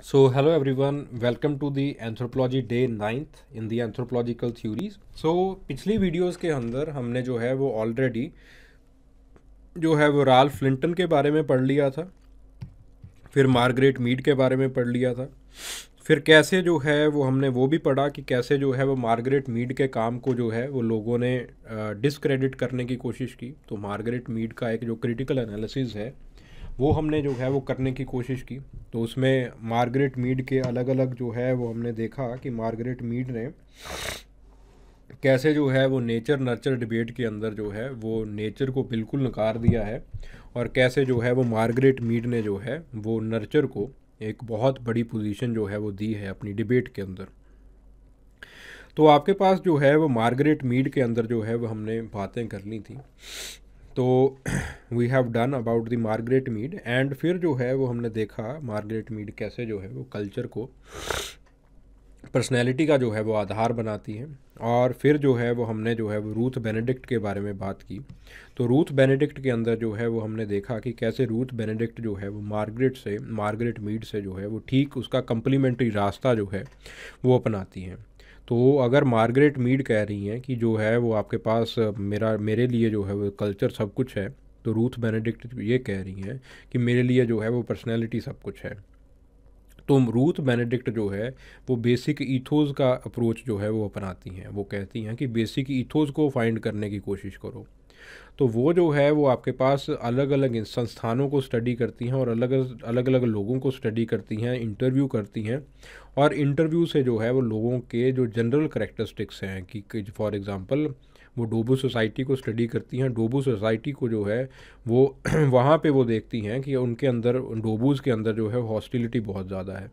So hello everyone, welcome to the anthropology day ninth in the anthropological theories. So पिछली वीडियोस के अंदर हमने जो है वो ऑलरेडी जो है वो राल फ्लिंटन के बारे में पढ़ लिया था फिर मार्गरेट मीड के बारे में पढ़ लिया था फिर कैसे जो है वो हमने वो भी पढ़ा कि कैसे जो है वो मार्गरेट मीड के काम को जो है वो लोगों ने डिसक्रेडिट करने की कोशिश की तो मार्गरेट मीड का एक जो क्रिटिकल एनालिसिस है वो हमने जो है वो करने की कोशिश की तो उसमें मार्गरेट मीड के अलग अलग जो है वो हमने देखा कि मार्गरेट मीड ने कैसे जो है वो नेचर नर्चर डिबेट के अंदर जो है वो नेचर को बिल्कुल नकार दिया है और कैसे जो है वो मार्गरेट मीड ने जो है वो नर्चर को एक बहुत बड़ी पोजीशन जो है वो दी है अपनी डिबेट के अंदर तो आपके पास जो है वो मार्गरेट मीड के अंदर जो है वो हमने बातें कर ली थी तो we have done about the Margaret Mead and फिर जो है वो हमने देखा मार्गरेट मीड कैसे जो है वो कल्चर को पर्सनैलिटी का जो है वो आधार बनाती है और फिर जो है वो हमने जो है वो रूथ बेनेडिक्ट के बारे में बात की तो रूथ बेनेडिक्ट के अंदर जो है वो हमने देखा कि कैसे रूथ बेनेडिक्ट जो है वो मार्गरेट से मार्गरेट मीड से जो है वो ठीक उसका कम्प्लीमेंट्री रास्ता जो है वो अपनाती हैं तो अगर मार्गरेट मीड कह रही हैं कि जो है वो आपके पास मेरा मेरे लिए जो है वो कल्चर सब कुछ है तो रूथ बेनेडिक्ट ये कह रही हैं कि मेरे लिए जो है वो पर्सनैलिटी सब कुछ है तो रूथ बेनेडिक्ट जो है वो बेसिक ईथोज़ का अप्रोच जो है वो अपनाती हैं वो कहती हैं कि बेसिक ईथोज़ को फाइंड करने की कोशिश करो तो वो जो है वो आपके पास अलग अलग संस्थानों को स्टडी करती हैं और अलग अलग अलग लोगों को स्टडी करती हैं इंटरव्यू करती हैं और इंटरव्यू से जो है वो लोगों के जो जनरल करेक्टरिस्टिक्स हैं कि फॉर एग्ज़ाम्पल वो डोबू सोसाइटी को स्टडी करती हैं डोबू सोसाइटी को जो है वो वहाँ पे वो देखती हैं कि उनके अंदर डोबूज़ के अंदर जो है हॉस्टिलिटी बहुत ज़्यादा है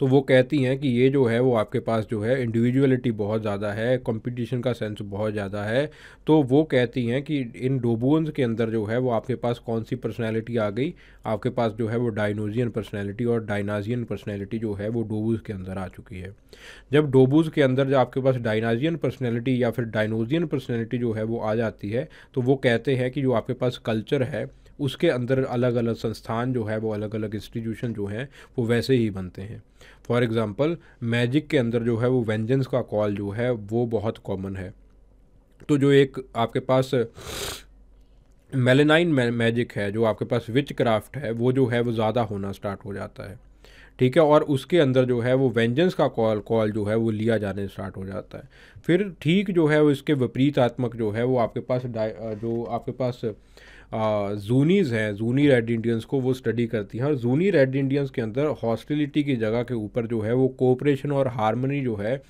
तो वो कहती हैं कि ये जो है वो आपके पास जो है इंडिविजुअलिटी बहुत ज़्यादा है कंपटीशन का सेंस बहुत ज़्यादा है तो वो कहती हैं कि इन डोबुअन्स के अंदर जो है वो आपके पास कौन सी पर्सनैलिटी आ गई आपके पास जो है वो डायनोजियन पर्सनैलिटी और डायनाजियन पर्सनैलिटी जो है वो डोबूज के अंदर आ चुकी है जब डोबूज के अंदर जब आपके पास डायनाजियन पर्सनैलिटी या फिर डायनोजियन पर्सनैलिटी जो है वो आ जाती है तो वो कहते हैं कि जो आपके पास कल्चर है उसके अंदर अलग अलग संस्थान जो है वो अलग अलग इंस्टीट्यूशन जो हैं वो वैसे ही बनते हैं फॉर एग्ज़ाम्पल मैजिक के अंदर जो है वो वेंजेंस का कॉल जो है वो बहुत कॉमन है तो जो एक आपके पास मेलेनाइन मैजिक है जो आपके पास विच क्राफ्ट है वो जो है वो ज़्यादा होना स्टार्ट हो जाता है ठीक है और उसके अंदर जो है वो वेंजेंस का कॉल कॉल जो है वो लिया जाने स्टार्ट हो जाता है फिर ठीक जो है वो इसके विपरीतात्मक जो है वो आपके पास जो आपके पास जूनीज़ हैं जूनी रेड इंडियंस को वो स्टडी करती हैं और जूनी रेड इंडियंस के अंदर हॉस्टिलिटी की जगह के ऊपर जो है वो कोऑपरेशन और हारमोनी जो है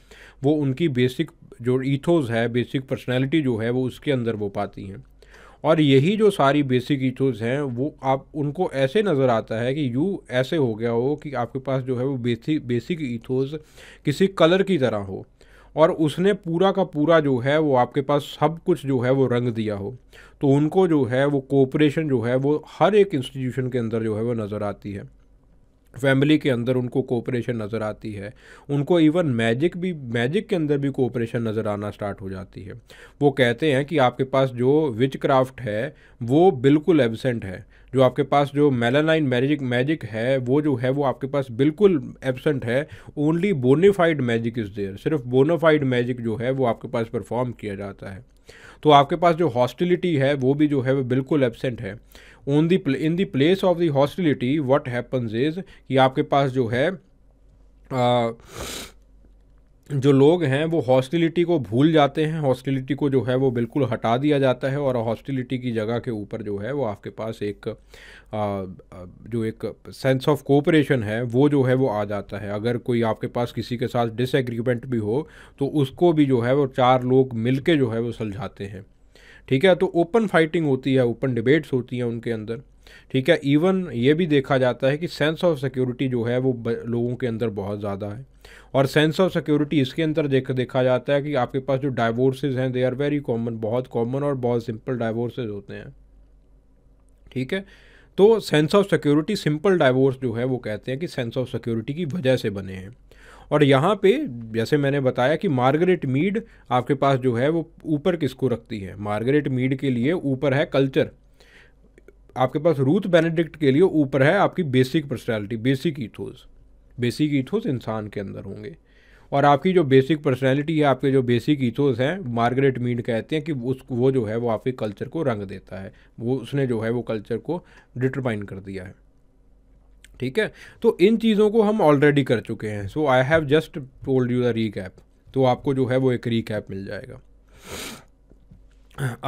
वो उनकी बेसिक जो ईथोज़ है बेसिक पर्सनैलिटी जो है वो उसके अंदर वो पाती हैं और यही जो सारी बेसिक इशूज़ हैं वो आप उनको ऐसे नज़र आता है कि यू ऐसे हो गया हो कि आपके पास जो है वो बेसिक बेसिक इथोज किसी कलर की तरह हो और उसने पूरा का पूरा जो है वो आपके पास सब कुछ जो है वो रंग दिया हो तो उनको जो है वो कोऑपरेशन जो है वो हर एक इंस्टीट्यूशन के अंदर जो है वो नज़र आती है फैमिली के अंदर उनको कोऑपरेशन नज़र आती है उनको इवन मैजिक भी मैजिक के अंदर भी कोऑपरेशन नज़र आना स्टार्ट हो जाती है वो कहते हैं कि आपके पास जो विच क्राफ्ट है वो बिल्कुल एबसेंट है जो आपके पास जो मेलानाइन मैजिक मैजिक है वो जो है वो आपके पास बिल्कुल एबसेंट है only bona fide magic is there सिर्फ बोनाफाइड मैजिक जो है वो आपके पास परफॉर्म किया जाता है तो आपके पास जो हॉस्टिलिटी है वो भी जो है वो बिल्कुल एबसेंट है on the in the place of the hostility what happens is कि आपके पास जो है आ, जो लोग हैं वो हॉस्टिलिटी को भूल जाते हैं हॉस्टिलिटी को जो है वो बिल्कुल हटा दिया जाता है और हॉस्टिलिटी की जगह के ऊपर जो है वो आपके पास एक आ, जो एक सेंस ऑफ कोऑपरेशन है वो जो है वो आ जाता है अगर कोई आपके पास किसी के साथ डिसएग्रीमेंट भी हो तो उसको भी जो है वो चार लोग मिल के जो है वो सुलझाते हैं ठीक है तो ओपन फाइटिंग होती है ओपन डिबेट्स होती हैं उनके अंदर ठीक है इवन ये भी देखा जाता है कि सेंस ऑफ सिक्योरिटी जो है वो लोगों के अंदर बहुत ज़्यादा है और सेंस ऑफ सिक्योरिटी इसके अंदर देख देखा जाता है कि आपके पास जो डाइवोर्सेज हैं दे आर वेरी कॉमन बहुत कॉमन और बहुत सिंपल डाइवोर्सेज होते हैं ठीक है तो sense of security simple divorce जो है वो कहते हैं कि सेंस ऑफ सिक्योरिटी की वजह से बने हैं और यहाँ पे जैसे मैंने बताया कि मार्गरेट मीड आपके पास जो है वो ऊपर किसको रखती है मार्गरेट मीड के लिए ऊपर है कल्चर आपके पास रूथ बेनेडिक्ट के लिए ऊपर है आपकी basic personality basic ethos basic ethos इंसान के अंदर होंगे और आपकी जो बेसिक पर्सनैलिटी है आपके जो बेसिक ईथोस हैं मार्गरेट मीड कहते हैं कि उस वो जो है वो आपके कल्चर को रंग देता है वो उसने जो है वो कल्चर को डिटरमाइन कर दिया है ठीक है तो इन चीज़ों को हम ऑलरेडी कर चुके हैं so I have just told you the recap तो आपको जो है वो एक रिकैप मिल जाएगा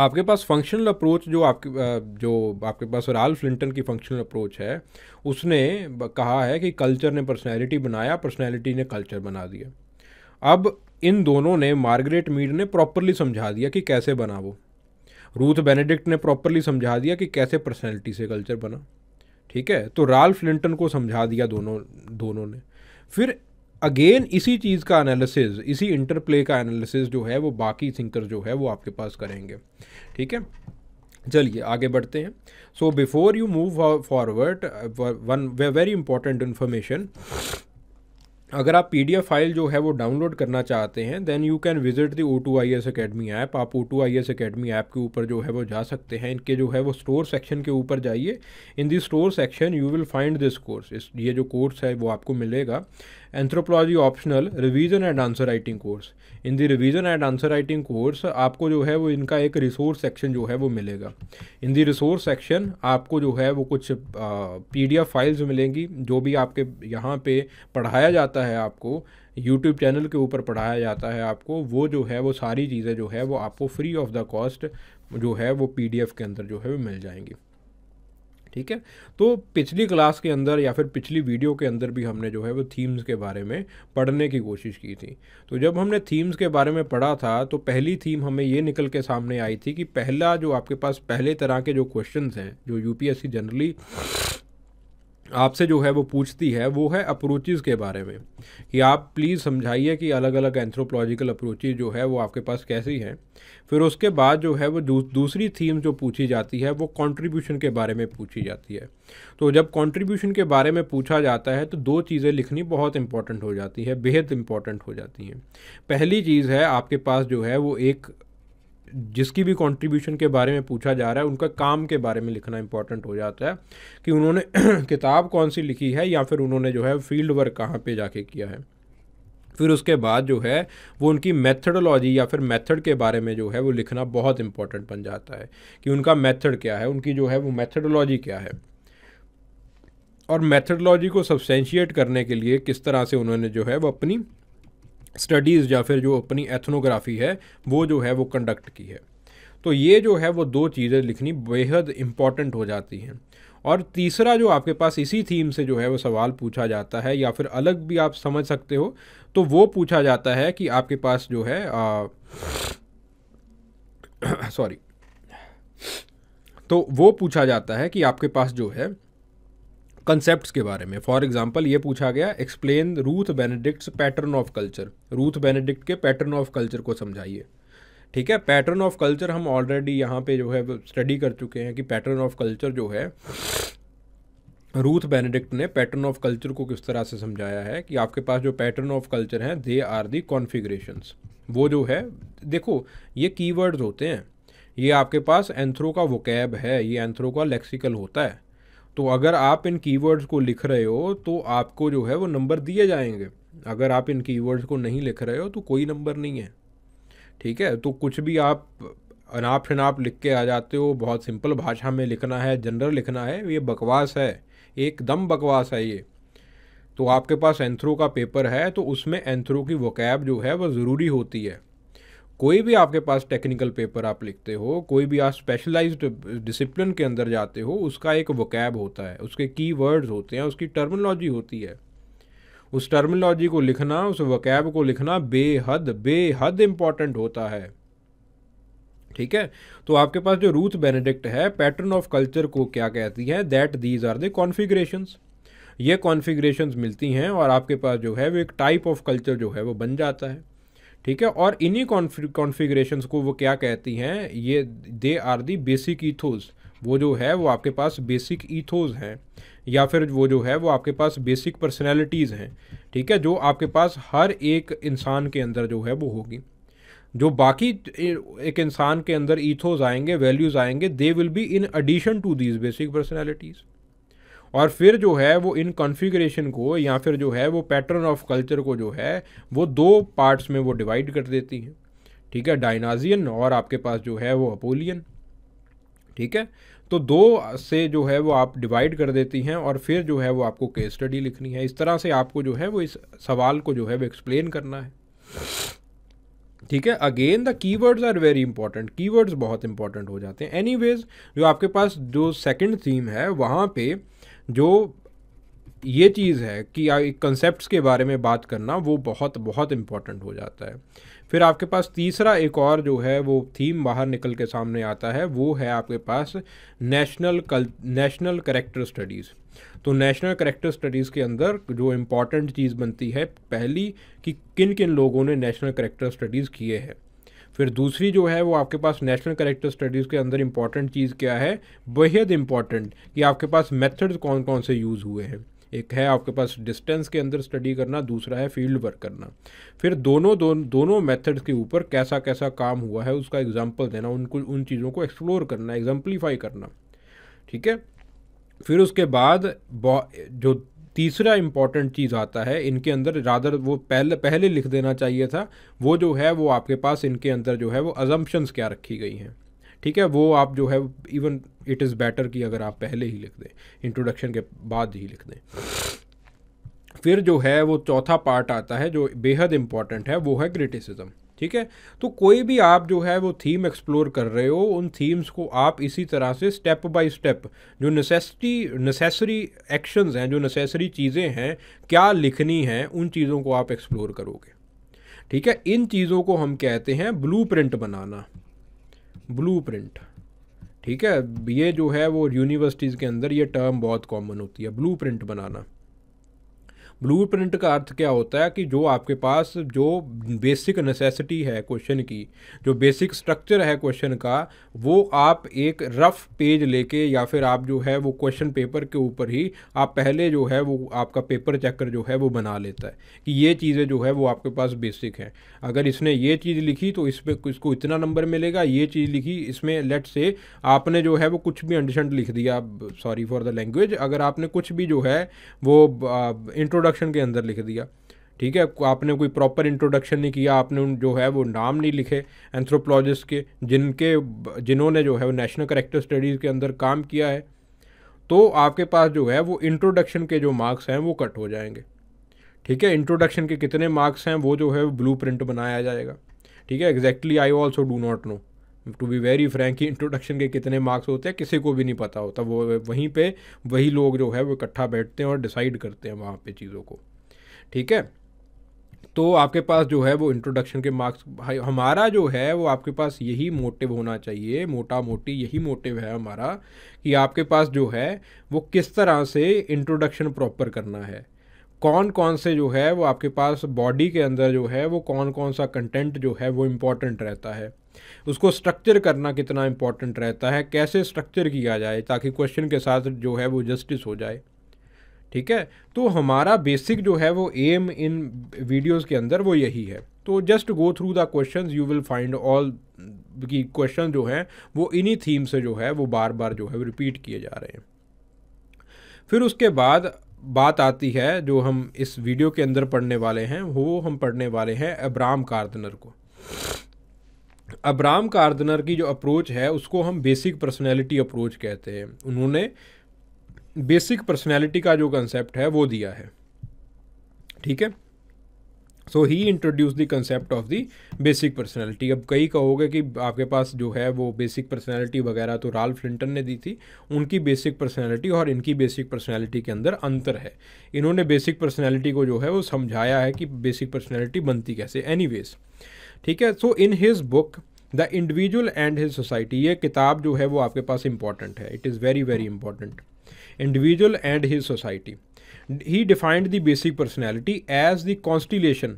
आपके पास फंक्शनल अप्रोच जो आपके जो आपके पास राल फ्लिंटन की फंक्शनल अप्रोच है उसने कहा है कि कल्चर ने पर्सनैलिटी बनाया पर्सनैलिटी ने कल्चर बना दिया अब इन दोनों ने मार्गरेट मीड ने प्रॉपरली समझा दिया कि कैसे बना वो रूथ बेनेडिक्ट ने प्रॉपरली समझा दिया कि कैसे पर्सनैलिटी से कल्चर बना ठीक है तो राल्फ लिंटन को समझा दिया दोनों दोनों ने फिर अगेन इसी चीज़ का एनालिसिस इसी इंटरप्ले का एनालिसिस जो है वो बाकी थिंकर जो है वो आपके पास करेंगे ठीक है चलिए आगे बढ़ते हैं so before you move forward one very important information अगर आप पी फाइल जो है वो डाउनलोड करना चाहते हैं then you can visit the O two I S academy app आप O two I S academy app के ऊपर जो है वो जा सकते हैं इनके जो है वो स्टोर सेक्शन के ऊपर जाइए in the store section you will find this course इस ये जो कोर्स है वो आपको मिलेगा anthropology optional revision and answer writing course in the revision and answer writing course आपको जो है वो इनका एक रिसोर्स सेक्शन जो है वो मिलेगा इन दी रिसोर्स सेक्शन आपको जो है वो कुछ पीडीएफ फाइल्स मिलेंगी जो भी आपके यहाँ पे पढ़ाया जाता है आपको यूट्यूब चैनल के ऊपर पढ़ाया जाता है आपको वो जो है वो सारी चीज़ें जो है वो आपको फ्री ऑफ द कॉस्ट जो है वो पीडीएफ के अंदर जो है वो मिल जाएंगी ठीक है तो पिछली क्लास के अंदर या फिर पिछली वीडियो के अंदर भी हमने जो है वो थीम्स के बारे में पढ़ने की कोशिश की थी तो जब हमने थीम्स के बारे में पढ़ा था तो पहली थीम हमें ये निकल के सामने आई थी कि पहला जो आपके पास पहले तरह के जो क्वेश्चन हैं जो यूपीएससी जनरली आपसे जो है वो पूछती है वो है अप्रोचेज़ के बारे में कि आप प्लीज़ समझाइए कि अलग अलग एंथ्रोपोलॉजिकल अप्रोचेज जो है वो आपके पास कैसी हैं फिर उसके बाद जो है वो दूसरी थीम जो पूछी जाती है वो कंट्रीब्यूशन के बारे में पूछी जाती है तो जब कंट्रीब्यूशन के बारे में पूछा जाता है तो दो चीज़ें लिखनी बहुत इंपॉर्टेंट हो जाती है बेहद इंपॉर्टेंट हो जाती हैं पहली चीज़ है आपके पास जो है वो एक जिसकी भी कंट्रीब्यूशन के बारे में पूछा जा रहा है उनका काम के बारे में लिखना इंपॉर्टेंट हो जाता है कि उन्होंने किताब कौन सी लिखी है या फिर उन्होंने जो है फील्ड वर्क कहाँ पे जाके किया है फिर उसके बाद जो है वो उनकी मेथडोलॉजी या फिर मेथड के बारे में जो है वो लिखना बहुत इंपॉर्टेंट बन जाता है कि उनका मेथड क्या है उनकी जो है वो मेथडोलॉजी क्या है और मेथडोलॉजी को सब्सटेंशिएट करने के लिए किस तरह से उन्होंने जो है वो अपनी स्टडीज़ या फिर जो अपनी एथनोग्राफी है वो जो है वो कंडक्ट की है तो ये जो है वो दो चीज़ें लिखनी बेहद इम्पॉर्टेंट हो जाती हैं और तीसरा जो आपके पास इसी थीम से जो है वो सवाल पूछा जाता है या फिर अलग भी आप समझ सकते हो तो वो पूछा जाता है कि आपके पास जो है सॉरी तो वो पूछा जाता है कि आपके पास जो है कंसेप्ट के बारे में फॉर एग्जाम्पल ये पूछा गया explain Ruth Benedict pattern of culture Ruth Benedict के पैटर्न ऑफ कल्चर को समझाइए ठीक है पैटर्न ऑफ कल्चर हम ऑलरेडी यहाँ पे जो है स्टडी कर चुके हैं कि पैटर्न ऑफ कल्चर जो है रूथ बेनेडिक्ट ने पैटर्न ऑफ कल्चर को किस तरह से समझाया है कि आपके पास जो पैटर्न ऑफ कल्चर हैं दे आर दी कॉन्फिग्रेशंस वो जो है देखो ये कीवर्ड्स होते हैं ये आपके पास एंथ्रो का वोकैब है ये एंथ्रो का लेक्सिकल होता है तो अगर आप इन कीवर्ड्स को लिख रहे हो तो आपको जो है वो नंबर दिए जाएंगे अगर आप इन कीवर्ड्स को नहीं लिख रहे हो तो कोई नंबर नहीं है ठीक है तो कुछ भी आप अनाप शनाप लिख के आ जाते हो बहुत सिंपल भाषा में लिखना है जनरल लिखना है ये बकवास है एकदम बकवास है ये तो आपके पास एंथ्रो का पेपर है तो उसमें एंथ्रो की वक़ैब जो है वह ज़रूरी होती है कोई भी आपके पास टेक्निकल पेपर आप लिखते हो कोई भी आप स्पेशलाइज्ड डिसिप्लिन के अंदर जाते हो उसका एक वकैब होता है उसके की वर्ड्स होते हैं उसकी टर्मिनोलॉजी होती है उस टर्मिनोलॉजी को लिखना उस वकैब को लिखना बेहद बेहद इम्पॉर्टेंट होता है ठीक है तो आपके पास जो रूथ बेनेडिक्ट है पैटर्न ऑफ कल्चर को क्या कहती है that these are the configurations ये कॉन्फिग्रेशंस मिलती हैं और आपके पास जो है वो एक टाइप ऑफ कल्चर जो है वो बन जाता है ठीक है और इन्हीं कॉन्फ़िगरेशंस को वो क्या कहती हैं ये दे आर दी बेसिक ईथोज़ वो जो है वो आपके पास बेसिक ईथोज हैं या फिर वो जो है वो आपके पास बेसिक पर्सनैलिटीज़ हैं ठीक है जो आपके पास हर एक इंसान के अंदर जो है वो होगी जो बाकी एक इंसान के अंदर ईथोज आएंगे वैल्यूज़ आएंगे they will be in addition to these basic personalities और फिर जो है वो इन कॉन्फ़िगरेशन को या फिर जो है वो पैटर्न ऑफ कल्चर को जो है वो दो पार्ट्स में वो डिवाइड कर देती हैं ठीक है डायनाजियन और आपके पास जो है वो अपोलियन ठीक है तो दो से जो है वो आप डिवाइड कर देती हैं और फिर जो है वो आपको केस स्टडी लिखनी है इस तरह से आपको जो है वो इस सवाल को जो है वो एक्सप्लेन करना है ठीक है again the keywords are very important keywords बहुत इंपॉर्टेंट हो जाते हैं एनीवेज जो आपके पास जो सेकंड थीम है वहाँ पे जो ये चीज़ है कि कंसेप्ट के बारे में बात करना वो बहुत बहुत इम्पॉर्टेंट हो जाता है फिर आपके पास तीसरा एक और जो है वो थीम बाहर निकल के सामने आता है वो है आपके पास नेशनल कल नेशनल करेक्टर स्टडीज़ तो नेशनल करेक्टर स्टडीज़ के अंदर जो इम्पॉर्टेंट चीज़ बनती है पहली कि किन किन लोगों ने नेशनल करेक्टर स्टडीज़ किए हैं फिर दूसरी जो है वो आपके पास नेशनल करेक्टर स्टडीज़ के अंदर इंपॉर्टेंट चीज़ क्या है बेहद इंपॉर्टेंट कि आपके पास मेथड्स कौन कौन से यूज़ हुए हैं एक है आपके पास डिस्टेंस के अंदर स्टडी करना दूसरा है फील्ड वर्क करना फिर दोनों दो, दोनों मेथड्स के ऊपर कैसा कैसा काम हुआ है उसका एग्जाम्पल देना उनको उन चीज़ों को एक्सप्लोर करना एग्जाम्पलीफाई करना ठीक है फिर उसके बाद जो तीसरा इंपॉर्टेंट चीज़ आता है इनके अंदर रादर वो पहले पहले लिख देना चाहिए था वो जो है वो आपके पास इनके अंदर जो है वो अजम्पन्स क्या रखी गई हैं ठीक है वो आप जो है इवन इट इज़ बेटर कि अगर आप पहले ही लिख दें इंट्रोडक्शन के बाद ही लिख दें फिर जो है वो चौथा पार्ट आता है जो बेहद इम्पॉर्टेंट है वो है क्रिटिसिज्म ठीक है तो कोई भी आप जो है वो थीम एक्सप्लोर कर रहे हो उन थीम्स को आप इसी तरह से स्टेप बाय स्टेप जो नेसेसिटी नेसेसरी एक्शंस हैं जो नेसेसरी चीज़ें हैं क्या लिखनी हैं उन चीज़ों को आप एक्सप्लोर करोगे ठीक है इन चीज़ों को हम कहते हैं ब्लू प्रिंट बनाना ब्लू प्रिंट ठीक है ये जो है वो यूनिवर्सिटीज़ के अंदर ये टर्म बहुत कॉमन होती है ब्लू प्रिंट बनाना ब्लू प्रिंट का अर्थ क्या होता है कि जो आपके पास जो बेसिक नेसेसिटी है क्वेश्चन की जो बेसिक स्ट्रक्चर है क्वेश्चन का वो आप एक रफ पेज लेके या फिर आप जो है वो क्वेश्चन पेपर के ऊपर ही आप पहले जो है वो आपका पेपर चक्कर जो है वो बना लेता है कि ये चीज़ें जो है वो आपके पास बेसिक हैं अगर इसने ये चीज़ लिखी तो इस पर इसको इतना नंबर मिलेगा ये चीज़ लिखी इसमें लेट से आपने जो है वो कुछ भी अंडरस्टैंड लिख दिया सॉरी फॉर द लैंग्वेज अगर आपने कुछ भी जो है वो इंट्रोड इंट्रोडक्शन के अंदर लिख दिया ठीक है आपने कोई प्रॉपर इंट्रोडक्शन नहीं किया आपने उन जो है वो नाम नहीं लिखे एंथ्रोपोलॉजिस्ट के जिनके जिन्होंने जो है वो नेशनल करेक्टर स्टडीज़ के अंदर काम किया है तो आपके पास जो है वो इंट्रोडक्शन के जो मार्क्स हैं वो कट हो जाएंगे ठीक है इंट्रोडक्शन के कितने मार्क्स हैं वो जो है ब्लू प्रिंट बनाया जाएगा ठीक है exactly I also do not know to be very frank introduction के कितने मार्क्स होते हैं किसी को भी नहीं पता होता वो वहीं पे वही लोग जो है वो इकट्ठा बैठते हैं और डिसाइड करते हैं वहाँ पे चीज़ों को ठीक है तो आपके पास जो है वो इंट्रोडक्शन के मार्क्स हमारा जो है वो आपके पास यही मोटिव होना चाहिए मोटा मोटी यही मोटिव है हमारा कि आपके पास जो है वो किस तरह से इंट्रोडक्शन प्रॉपर करना है कौन कौन से जो है वो आपके पास बॉडी के अंदर जो है वो कौन कौन सा कंटेंट जो है वो इम्पॉर्टेंट रहता है उसको स्ट्रक्चर करना कितना इम्पोर्टेंट रहता है कैसे स्ट्रक्चर किया जाए ताकि क्वेश्चन के साथ जो है वो जस्टिस हो जाए ठीक है तो हमारा बेसिक जो है वो एम इन वीडियोस के अंदर वो यही है तो just go through the question you will find all key questions जो हैं वो इन्हीं थीम से जो है वो बार बार जो है रिपीट किए जा रहे हैं फिर उसके बाद बात आती है जो हम इस वीडियो के अंदर पढ़ने वाले हैं वो हम पढ़ने वाले हैं अब्राम कार्दनर को अब्राम कार्दनर की जो अप्रोच है उसको हम बेसिक पर्सनैलिटी अप्रोच कहते हैं उन्होंने बेसिक पर्सनैलिटी का जो कंसेप्ट है वो दिया है ठीक है so he introduce the concept of the basic personality अब कई कहोगे कि आपके पास जो है वो बेसिक पर्सनैलिटी वगैरह तो राल फ्लिंटन ने दी थी उनकी बेसिक पर्सनैलिटी और इनकी बेसिक पर्सनैलिटी के अंदर अंतर है इन्होंने बेसिक पर्सनैलिटी को जो है वो समझाया है कि बेसिक पर्सनैलिटी बनती कैसे एनी ठीक है so in his book the individual and his society ये किताब जो है वो आपके पास इंपॉर्टेंट है it is very very important individual and his society he defined defined basic personality as as constellation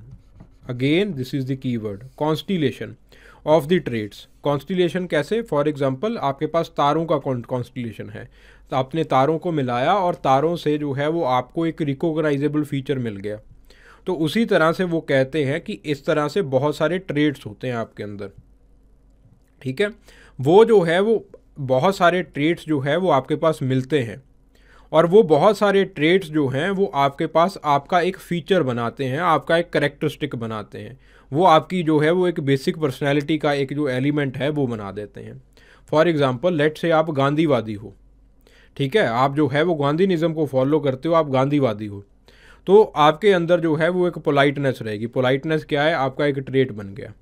again this is the key word constellation of the traits constellation कैसे for example आपके पास तारों का constellation है तो आपने तारों को मिलाया और तारों से जो है वो आपको एक रिकोगनाइजेबल फीचर मिल गया तो उसी तरह से वो कहते हैं कि इस तरह से बहुत सारे ट्रेड्स होते हैं आपके अंदर ठीक है वो जो है वो बहुत सारे ट्रेड्स जो है वो आपके पास मिलते हैं और वो बहुत सारे ट्रेड्स जो हैं वो आपके पास आपका एक फ़ीचर बनाते हैं आपका एक करेक्टरिस्टिक बनाते हैं वो आपकी जो है वो एक बेसिक पर्सनैलिटी का एक जो एलिमेंट है वो बना देते हैं फॉर एग्ज़ाम्पल लेट से आप गांधीवादी हो ठीक है आप जो है वो गांधी निज़म को फॉलो करते हो आप गांधीवादी हो तो आपके अंदर जो है वो एक पोलाइटनेस रहेगी पोलाइटनेस क्या है आपका एक ट्रेट बन गया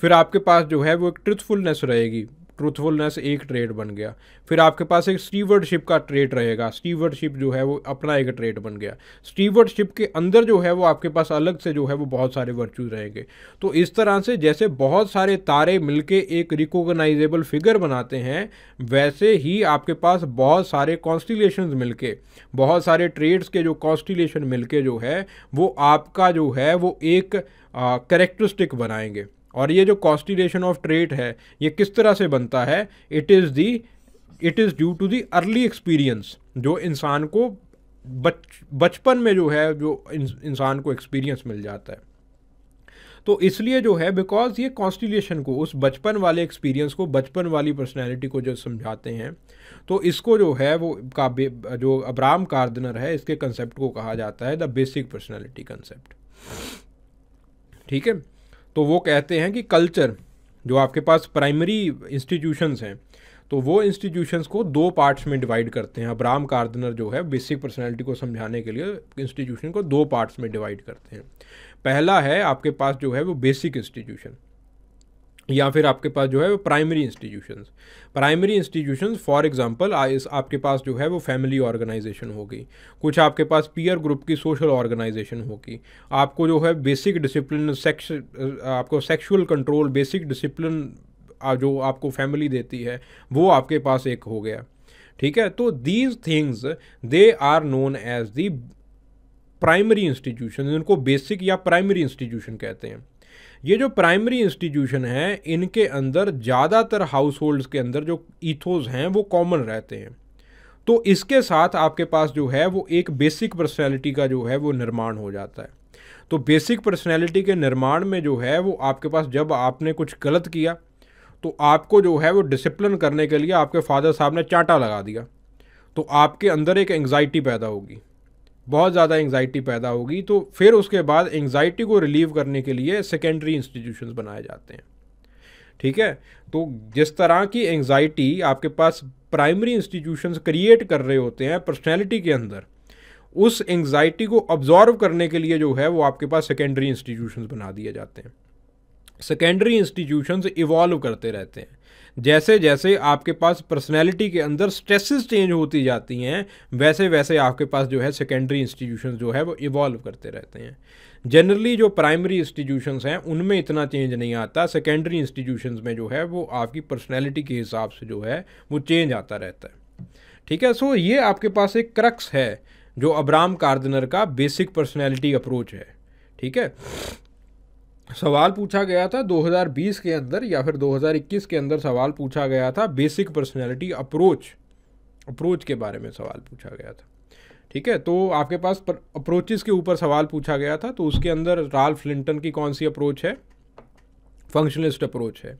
फिर आपके पास जो है वो एक ट्रुथफुलनेस रहेगी ट्रूथफुलनेस एक ट्रेड बन गया फिर आपके पास एक स्टीवर्डशिप का ट्रेड रहेगा स्टीवर्डशिप जो है वो अपना एक ट्रेड बन गया स्टीवर्डशिप के अंदर जो है वो आपके पास अलग से जो है वो बहुत सारे वर्चूज रहेंगे तो इस तरह से जैसे बहुत सारे तारे मिलके एक रिकोगनाइजेबल फिगर बनाते हैं वैसे ही आपके पास बहुत सारे कॉन्स्टिलेशन मिलके बहुत सारे ट्रेड्स के जो कॉन्स्टिलेशन मिलके जो है वो आपका जो है वो एक करेक्टरिस्टिक बनाएंगे और ये जो कॉन्स्टिलेशन ऑफ ट्रेट है ये किस तरह से बनता है it is the it is due to the early experience जो इंसान को बच बचपन में जो है जो इंसान को एक्सपीरियंस मिल जाता है तो इसलिए जो है बिकॉज ये कॉन्स्टिलेशन को उस बचपन वाले एक्सपीरियंस को बचपन वाली पर्सनैलिटी को जो समझाते हैं तो इसको जो है वो का जो अब्राम कार्दनर है इसके कंसेप्ट को कहा जाता है द बेसिक पर्सनैलिटी कंसेप्ट ठीक है तो वो कहते हैं कि कल्चर जो आपके पास प्राइमरी इंस्टीट्यूशंस हैं तो वो इंस्टीट्यूशंस को दो पार्ट्स में डिवाइड करते हैं अब राम कार्दनर जो है बेसिक पर्सनैलिटी को समझाने के लिए इंस्टीट्यूशन को दो पार्ट्स में डिवाइड करते हैं पहला है आपके पास जो है वो बेसिक इंस्टीट्यूशन या फिर आपके पास जो है वो primary institutions primary institutions for example आपके पास जो है वो फैमिली ऑर्गेनाइजेशन होगी कुछ आपके पास पीयर ग्रुप की सोशल ऑर्गेनाइजेशन होगी आपको जो है बेसिक डिसिप्लिन सेक्स आपको सेक्सुअल कंट्रोल बेसिक डिसिप्लिन जो आपको फैमिली देती है वो आपके पास एक हो गया ठीक है तो these things they are known as the primary institution इनको बेसिक या प्राइमरी इंस्टीट्यूशन कहते हैं ये जो प्राइमरी इंस्टीट्यूशन है इनके अंदर ज़्यादातर हाउस होल्ड्स के अंदर जो ईथोज हैं वो कॉमन रहते हैं तो इसके साथ आपके पास जो है वो एक बेसिक पर्सनैलिटी का जो है वो निर्माण हो जाता है तो बेसिक पर्सनैलिटी के निर्माण में जो है वो आपके पास जब आपने कुछ गलत किया तो आपको जो है वो डिसिप्लिन करने के लिए आपके फादर साहब ने चांटा लगा दिया तो आपके अंदर एक एंग्जाइटी पैदा होगी बहुत ज़्यादा एंगजाइटी पैदा होगी तो फिर उसके बाद एंगजाइटी को रिलीव करने के लिए सेकेंडरी इंस्टीट्यूशन बनाए जाते हैं ठीक है तो जिस तरह की एंगजाइटी आपके पास प्राइमरी इंस्टीट्यूशंस क्रिएट कर रहे होते हैं पर्सनैलिटी के अंदर उस एंग्जाइटी को ऑब्जॉर्व करने के लिए जो है वो आपके पास सेकेंडरी इंस्टीट्यूशंस बना दिए जाते हैं सेकेंडरी इंस्टीट्यूशंस इवॉल्व करते रहते हैं जैसे जैसे आपके पास पर्सनैलिटी के अंदर स्ट्रेसेस चेंज होती जाती हैं वैसे वैसे आपके पास जो है सेकेंडरी इंस्टीट्यूशन जो है वो इवॉल्व करते रहते हैं जनरली जो प्राइमरी इंस्टीट्यूशन हैं उनमें इतना चेंज नहीं आता सेकेंडरी इंस्टीट्यूशन में जो है वो आपकी पर्सनैलिटी के हिसाब से जो है वो चेंज आता रहता है ठीक है सो ये आपके पास एक क्रक्स है जो अब्राम कार्दनर का बेसिक पर्सनैलिटी अप्रोच है ठीक है सवाल पूछा गया था 2020 के अंदर या फिर 2021 के अंदर सवाल पूछा गया था बेसिक पर्सनैलिटी अप्रोच अप्रोच के बारे में सवाल पूछा गया था ठीक है तो आपके पास अप्रोचेस के ऊपर सवाल पूछा गया था तो उसके अंदर राल फ्लिंटन की कौन सी अप्रोच है फंक्शनलिस्ट अप्रोच है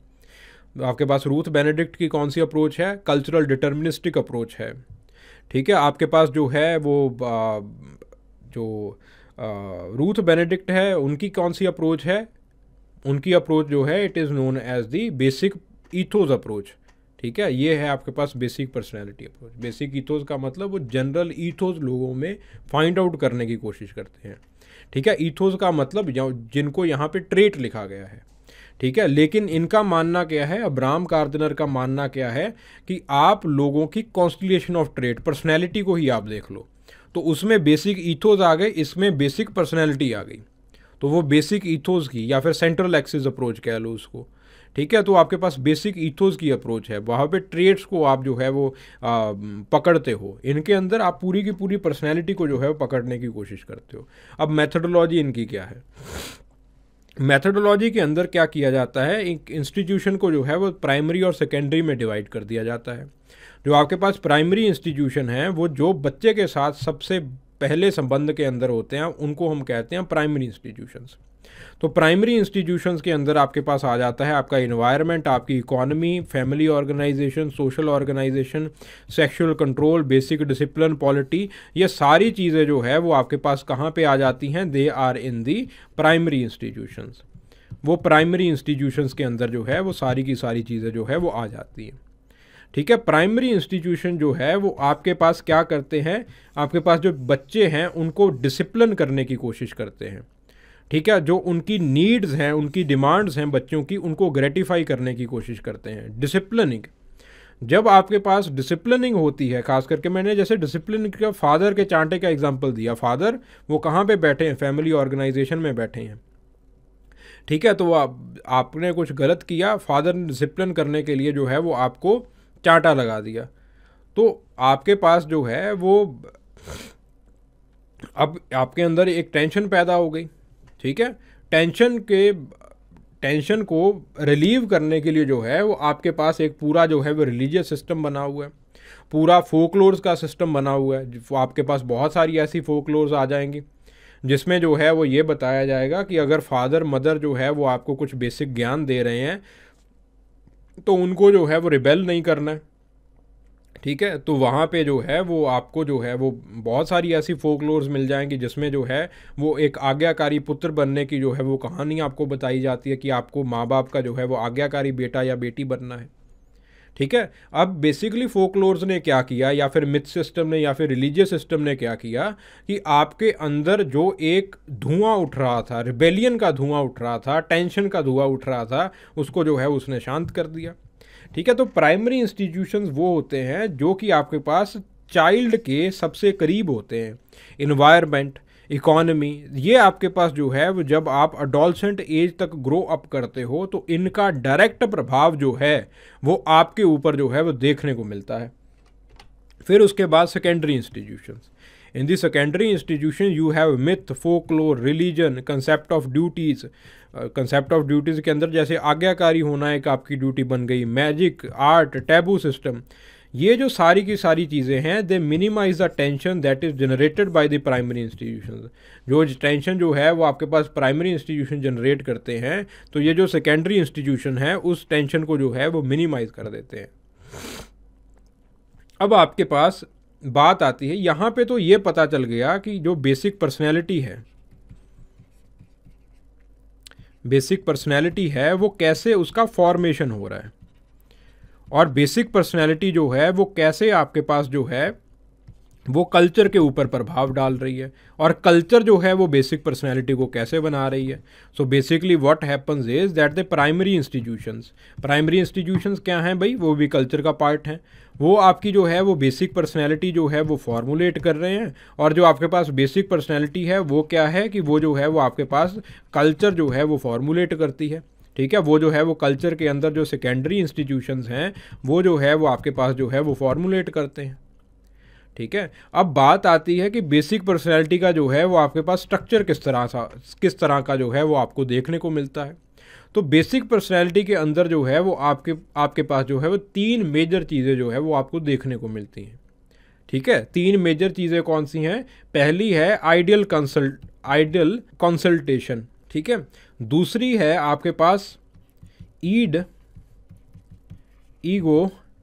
तो आपके पास रूथ बेनेडिक्ट की कौन सी अप्रोच है कल्चरल डिटर्मिनिस्टिक अप्रोच है ठीक है आपके पास जो है वो आ, जो रूथ बेनेडिक्ट है उनकी कौन सी अप्रोच है उनकी अप्रोच जो है it is known as the basic ethos approach ठीक है ये है आपके पास basic personality approach basic ethos का मतलब वो जनरल ईथोज लोगों में फाइंड आउट करने की कोशिश करते हैं ठीक है ईथोज का मतलब जिनको यहाँ पे ट्रेट लिखा गया है ठीक है लेकिन इनका मानना क्या है अब्राम कार्दनर का मानना क्या है कि आप लोगों की कॉन्स्टिलेशन ऑफ ट्रेट पर्सनैलिटी को ही आप देख लो तो उसमें बेसिक ईथोज आ गए इसमें बेसिक पर्सनैलिटी आ गई तो वो बेसिक ईथोज की या फिर सेंट्रल एक्सिस अप्रोच कह लो उसको ठीक है तो आपके पास बेसिक ईथोज की अप्रोच है वहाँ पे ट्रेड्स को आप जो है वो आ, पकड़ते हो इनके अंदर आप पूरी की पूरी पर्सनैलिटी को जो है वो पकड़ने की कोशिश करते हो अब मैथडोलॉजी इनकी क्या है मैथडोलॉजी के अंदर क्या किया जाता है एक इंस्टीट्यूशन को जो है वो प्राइमरी और सेकेंडरी में डिवाइड कर दिया जाता है जो आपके पास प्राइमरी इंस्टीट्यूशन है वो जो बच्चे के साथ सबसे पहले संबंध के अंदर होते हैं उनको हम कहते हैं प्राइमरी इंस्टीट्यूशंस तो प्राइमरी इंस्टीट्यूशंस के अंदर आपके पास आ जाता है आपका इन्वायरमेंट आपकी economy family organisation social organisation sexual control basic discipline polity ये सारी चीज़ें जो है वो आपके पास कहाँ पे आ जाती हैं they are in the primary institutions वो प्राइमरी इंस्टीट्यूशंस के अंदर जो है वो सारी की सारी चीज़ें जो है वो आ जाती हैं ठीक है प्राइमरी इंस्टीट्यूशन जो है वो आपके पास क्या करते हैं आपके पास जो बच्चे हैं उनको डिसिप्लिन करने की कोशिश करते हैं ठीक है जो उनकी नीड्स हैं उनकी डिमांड्स हैं बच्चों की उनको ग्रेटिफाई करने की कोशिश करते हैं डिसिप्लिनिंग जब आपके पास डिसिप्लिनिंग होती है खास करके मैंने जैसे डिसिप्लिन का फादर के चांटे का एग्जाम्पल दिया फादर वो कहाँ पे बैठे हैं फैमिली ऑर्गेनाइजेशन में बैठे हैं ठीक है तो आप, आपने कुछ गलत किया फादर ने डिसिप्लिन करने के लिए जो है वो आपको चाटा लगा दिया तो आपके पास जो है वो अब आपके अंदर एक टेंशन पैदा हो गई ठीक है टेंशन के टेंशन को रिलीव करने के लिए जो है वो आपके पास एक पूरा जो है वो रिलीजियस सिस्टम बना हुआ है पूरा फोकलोर्स का सिस्टम बना हुआ है आपके पास बहुत सारी ऐसी फोकलोर्स आ जाएंगी जिसमें जो है वो ये बताया जाएगा कि अगर फादर मदर जो है वो आपको कुछ बेसिक ज्ञान दे रहे हैं तो उनको जो है वो रिबेल नहीं करना है ठीक है तो वहाँ पे जो है वो आपको जो है वो बहुत सारी ऐसी फोकलोर्स मिल जाएंगी जिसमें जो है वो एक आज्ञाकारी पुत्र बनने की जो है वो कहानी आपको बताई जाती है कि आपको माँ बाप का जो है वो आज्ञाकारी बेटा या बेटी बनना है ठीक है अब बेसिकली फोकलोर्स ने क्या किया या फिर मिथ सिस्टम ने या फिर रिलीजियस सिस्टम ने क्या किया कि आपके अंदर जो एक धुआं उठ रहा था रिबेलियन का धुआं उठ रहा था टेंशन का धुआं उठ रहा था उसको जो है उसने शांत कर दिया ठीक है तो प्राइमरी इंस्टीट्यूशंस वो होते हैं जो कि आपके पास चाइल्ड के सबसे करीब होते हैं इन्वायरमेंट इकोनमी ये आपके पास जो है वो जब आप अडोलसेंट एज तक ग्रो अप करते हो तो इनका डायरेक्ट प्रभाव जो है वो आपके ऊपर जो है वो देखने को मिलता है फिर उसके बाद secondary institutions in the secondary institution you have myth folklore religion concept of duties concept of duties के अंदर जैसे आज्ञाकारी होना एक आपकी ड्यूटी बन गई मैजिक आर्ट टैबू सिस्टम ये जो सारी की सारी चीज़ें हैं they minimise the tension that is generated by the primary institution जो टेंशन जो है वो आपके पास प्राइमरी इंस्टीट्यूशन जनरेट करते हैं तो ये जो सेकेंडरी इंस्टीट्यूशन है उस टेंशन को जो है वो मिनिमाइज कर देते हैं अब आपके पास बात आती है यहाँ पे तो ये पता चल गया कि जो बेसिक पर्सनैलिटी है बेसिक पर्सनैलिटी है वो कैसे उसका फॉर्मेशन हो रहा है और बेसिक पर्सनैलिटी जो है वो कैसे आपके पास जो है वो कल्चर के ऊपर प्रभाव डाल रही है और कल्चर जो है वो बेसिक पर्सनैलिटी को कैसे बना रही है so basically what happens is that the primary institutions primary institutions क्या हैं भाई वो भी कल्चर का पार्ट हैं वो आपकी जो है वो बेसिक पर्सनैलिटी जो है वो फॉर्मुलेट कर रहे हैं और जो आपके पास बेसिक पर्सनैलिटी है वो क्या है कि वो जो है वो आपके पास कल्चर जो है वो फॉर्मुलेट करती है ठीक है वो जो है वो कल्चर के अंदर जो सेकेंडरी इंस्टीट्यूशन हैं वो जो है वो आपके पास जो है वो फॉर्मुलेट करते हैं ठीक है अब बात आती है कि बेसिक पर्सनैलिटी का जो है वो आपके पास स्ट्रक्चर किस तरह सा किस तरह का जो है वो आपको देखने को मिलता है तो बेसिक पर्सनैलिटी के अंदर जो है वो आपके आपके पास जो है वो तीन मेजर चीज़ें जो है वो आपको देखने को मिलती हैं ठीक है तीन मेजर चीज़ें कौन सी हैं पहली है आइडियल कंसल्ट आइडियल कंसल्टेशन ठीक है दूसरी है आपके पास id ego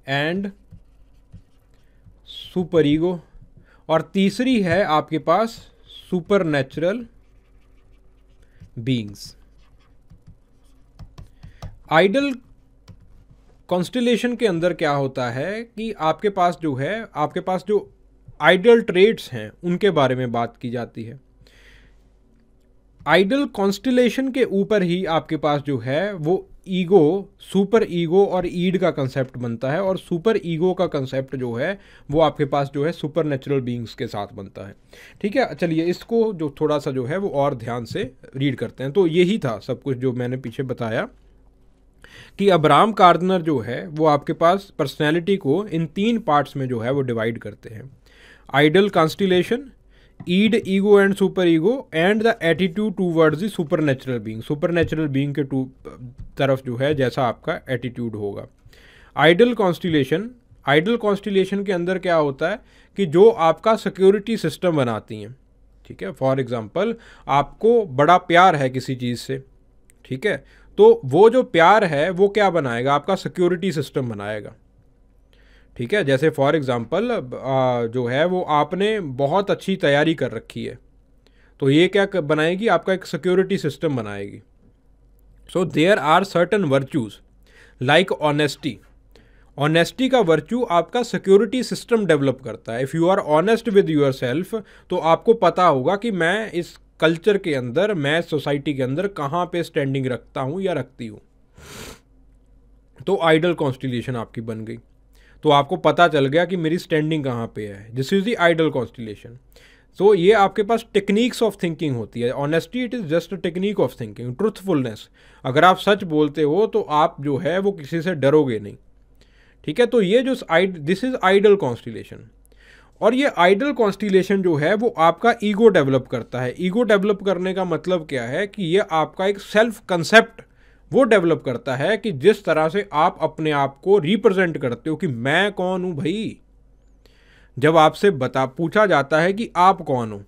and superego और तीसरी है आपके पास supernatural beings ideal constellation के अंदर क्या होता है कि आपके पास जो है आपके पास जो आइडल ट्रेड्स हैं उनके बारे में बात की जाती है आइडल कॉन्स्टिलेशन के ऊपर ही आपके पास जो है वो ईगो सुपर ईगो और ईड का कंसेप्ट बनता है और सुपर ईगो का कंसेप्ट जो है वो आपके पास जो है सुपर नेचुरल बींग्स के साथ बनता है ठीक है चलिए इसको जो थोड़ा सा जो है वो और ध्यान से रीड करते हैं तो यही था सब कुछ जो मैंने पीछे बताया कि अब्राम कार्दनर जो है वो आपके पास पर्सनैलिटी को इन तीन पार्ट्स में जो है वो डिवाइड करते हैं ideal constellation id ego and superego and the attitude towards the supernatural being supernatural being के टू तरफ जो है जैसा आपका एटीट्यूड होगा आइडल कॉन्स्टिलेशन आइडल कॉन्स्टिलेशन के अंदर क्या होता है कि जो आपका सिक्योरिटी सिस्टम बनाती हैं ठीक है फॉर एग्ज़ाम्पल आपको बड़ा प्यार है किसी चीज़ से ठीक है तो वो जो प्यार है वो क्या बनाएगा आपका सिक्योरिटी सिस्टम बनाएगा ठीक है जैसे फॉर एग्ज़ाम्पल जो है वो आपने बहुत अच्छी तैयारी कर रखी है तो ये क्या बनाएगी आपका एक सिक्योरिटी सिस्टम बनाएगी so there are certain virtues like honesty honesty का वर्च्यू आपका सिक्योरिटी सिस्टम डेवलप करता है if you are honest with yourself तो आपको पता होगा कि मैं इस कल्चर के अंदर मैं सोसाइटी के अंदर कहाँ पे स्टैंडिंग रखता हूँ या रखती हूँ तो आइडल कॉन्स्टिट्यूशन आपकी बन गई तो आपको पता चल गया कि मेरी स्टैंडिंग कहाँ पे है this is the ideal constellation so ये आपके पास टेक्निक्स ऑफ थिंकिंग होती है honesty it is just a technique of thinking truthfulness अगर आप सच बोलते हो तो आप जो है वो किसी से डरोगे नहीं ठीक है तो ये जो दिस इज़ आइडल कॉन्स्टिलेशन और ये आइडल कॉन्स्टिलेशन जो है वो आपका ईगो डेवलप करता है ईगो डेवलप करने का मतलब क्या है कि ये आपका एक सेल्फ कंसेप्ट वो डेवलप करता है कि जिस तरह से आप अपने आप को रिप्रेजेंट करते हो कि मैं कौन हूँ भाई जब आपसे बता पूछा जाता है कि आप कौन हो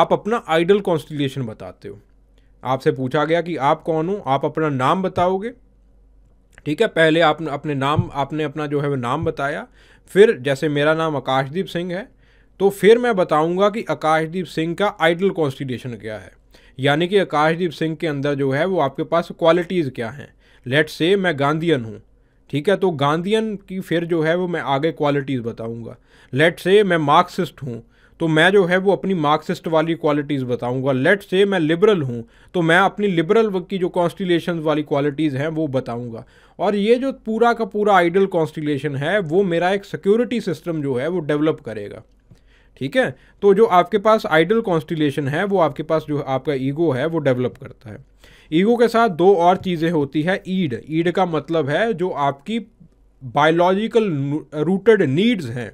आप अपना आइडल कॉन्स्टिलेशन बताते हो आपसे पूछा गया कि आप कौन हो आप अपना नाम बताओगे ठीक है पहले आप अपने नाम आपने अपना जो है वो नाम बताया फिर जैसे मेरा नाम आकाशदीप सिंह है तो फिर मैं बताऊंगा कि आकाशदीप सिंह का आइडल कॉन्स्टिट्यूशन क्या है यानी कि आकाशदीप सिंह के अंदर जो है वो आपके पास क्वालिटीज़ क्या हैं लेट से मैं गांधीयन हूँ ठीक है तो गांधीयन की फिर जो है वो मैं आगे क्वालिटीज़ बताऊँगा लेट से मैं मार्क्सिस्ट हूँ तो मैं जो है वो अपनी मार्क्सिस्ट वाली क्वालिटीज़ बताऊंगा लेट से मैं लिबरल हूँ तो मैं अपनी लिबरल की जो कॉन्स्टिलेशन वाली क्वालिटीज़ हैं वो बताऊंगा और ये जो पूरा का पूरा आइडल कॉन्स्टिलेशन है वो मेरा एक सिक्योरिटी सिस्टम जो है वो डेवलप करेगा ठीक है तो जो आपके पास आइडल कॉन्स्टिलेशन है वो आपके पास जो आपका ईगो है वो डेवलप करता है ईगो के साथ दो और चीज़ें होती है ईड ईड का मतलब है जो आपकी बायोलॉजिकल रूटेड नीड्स हैं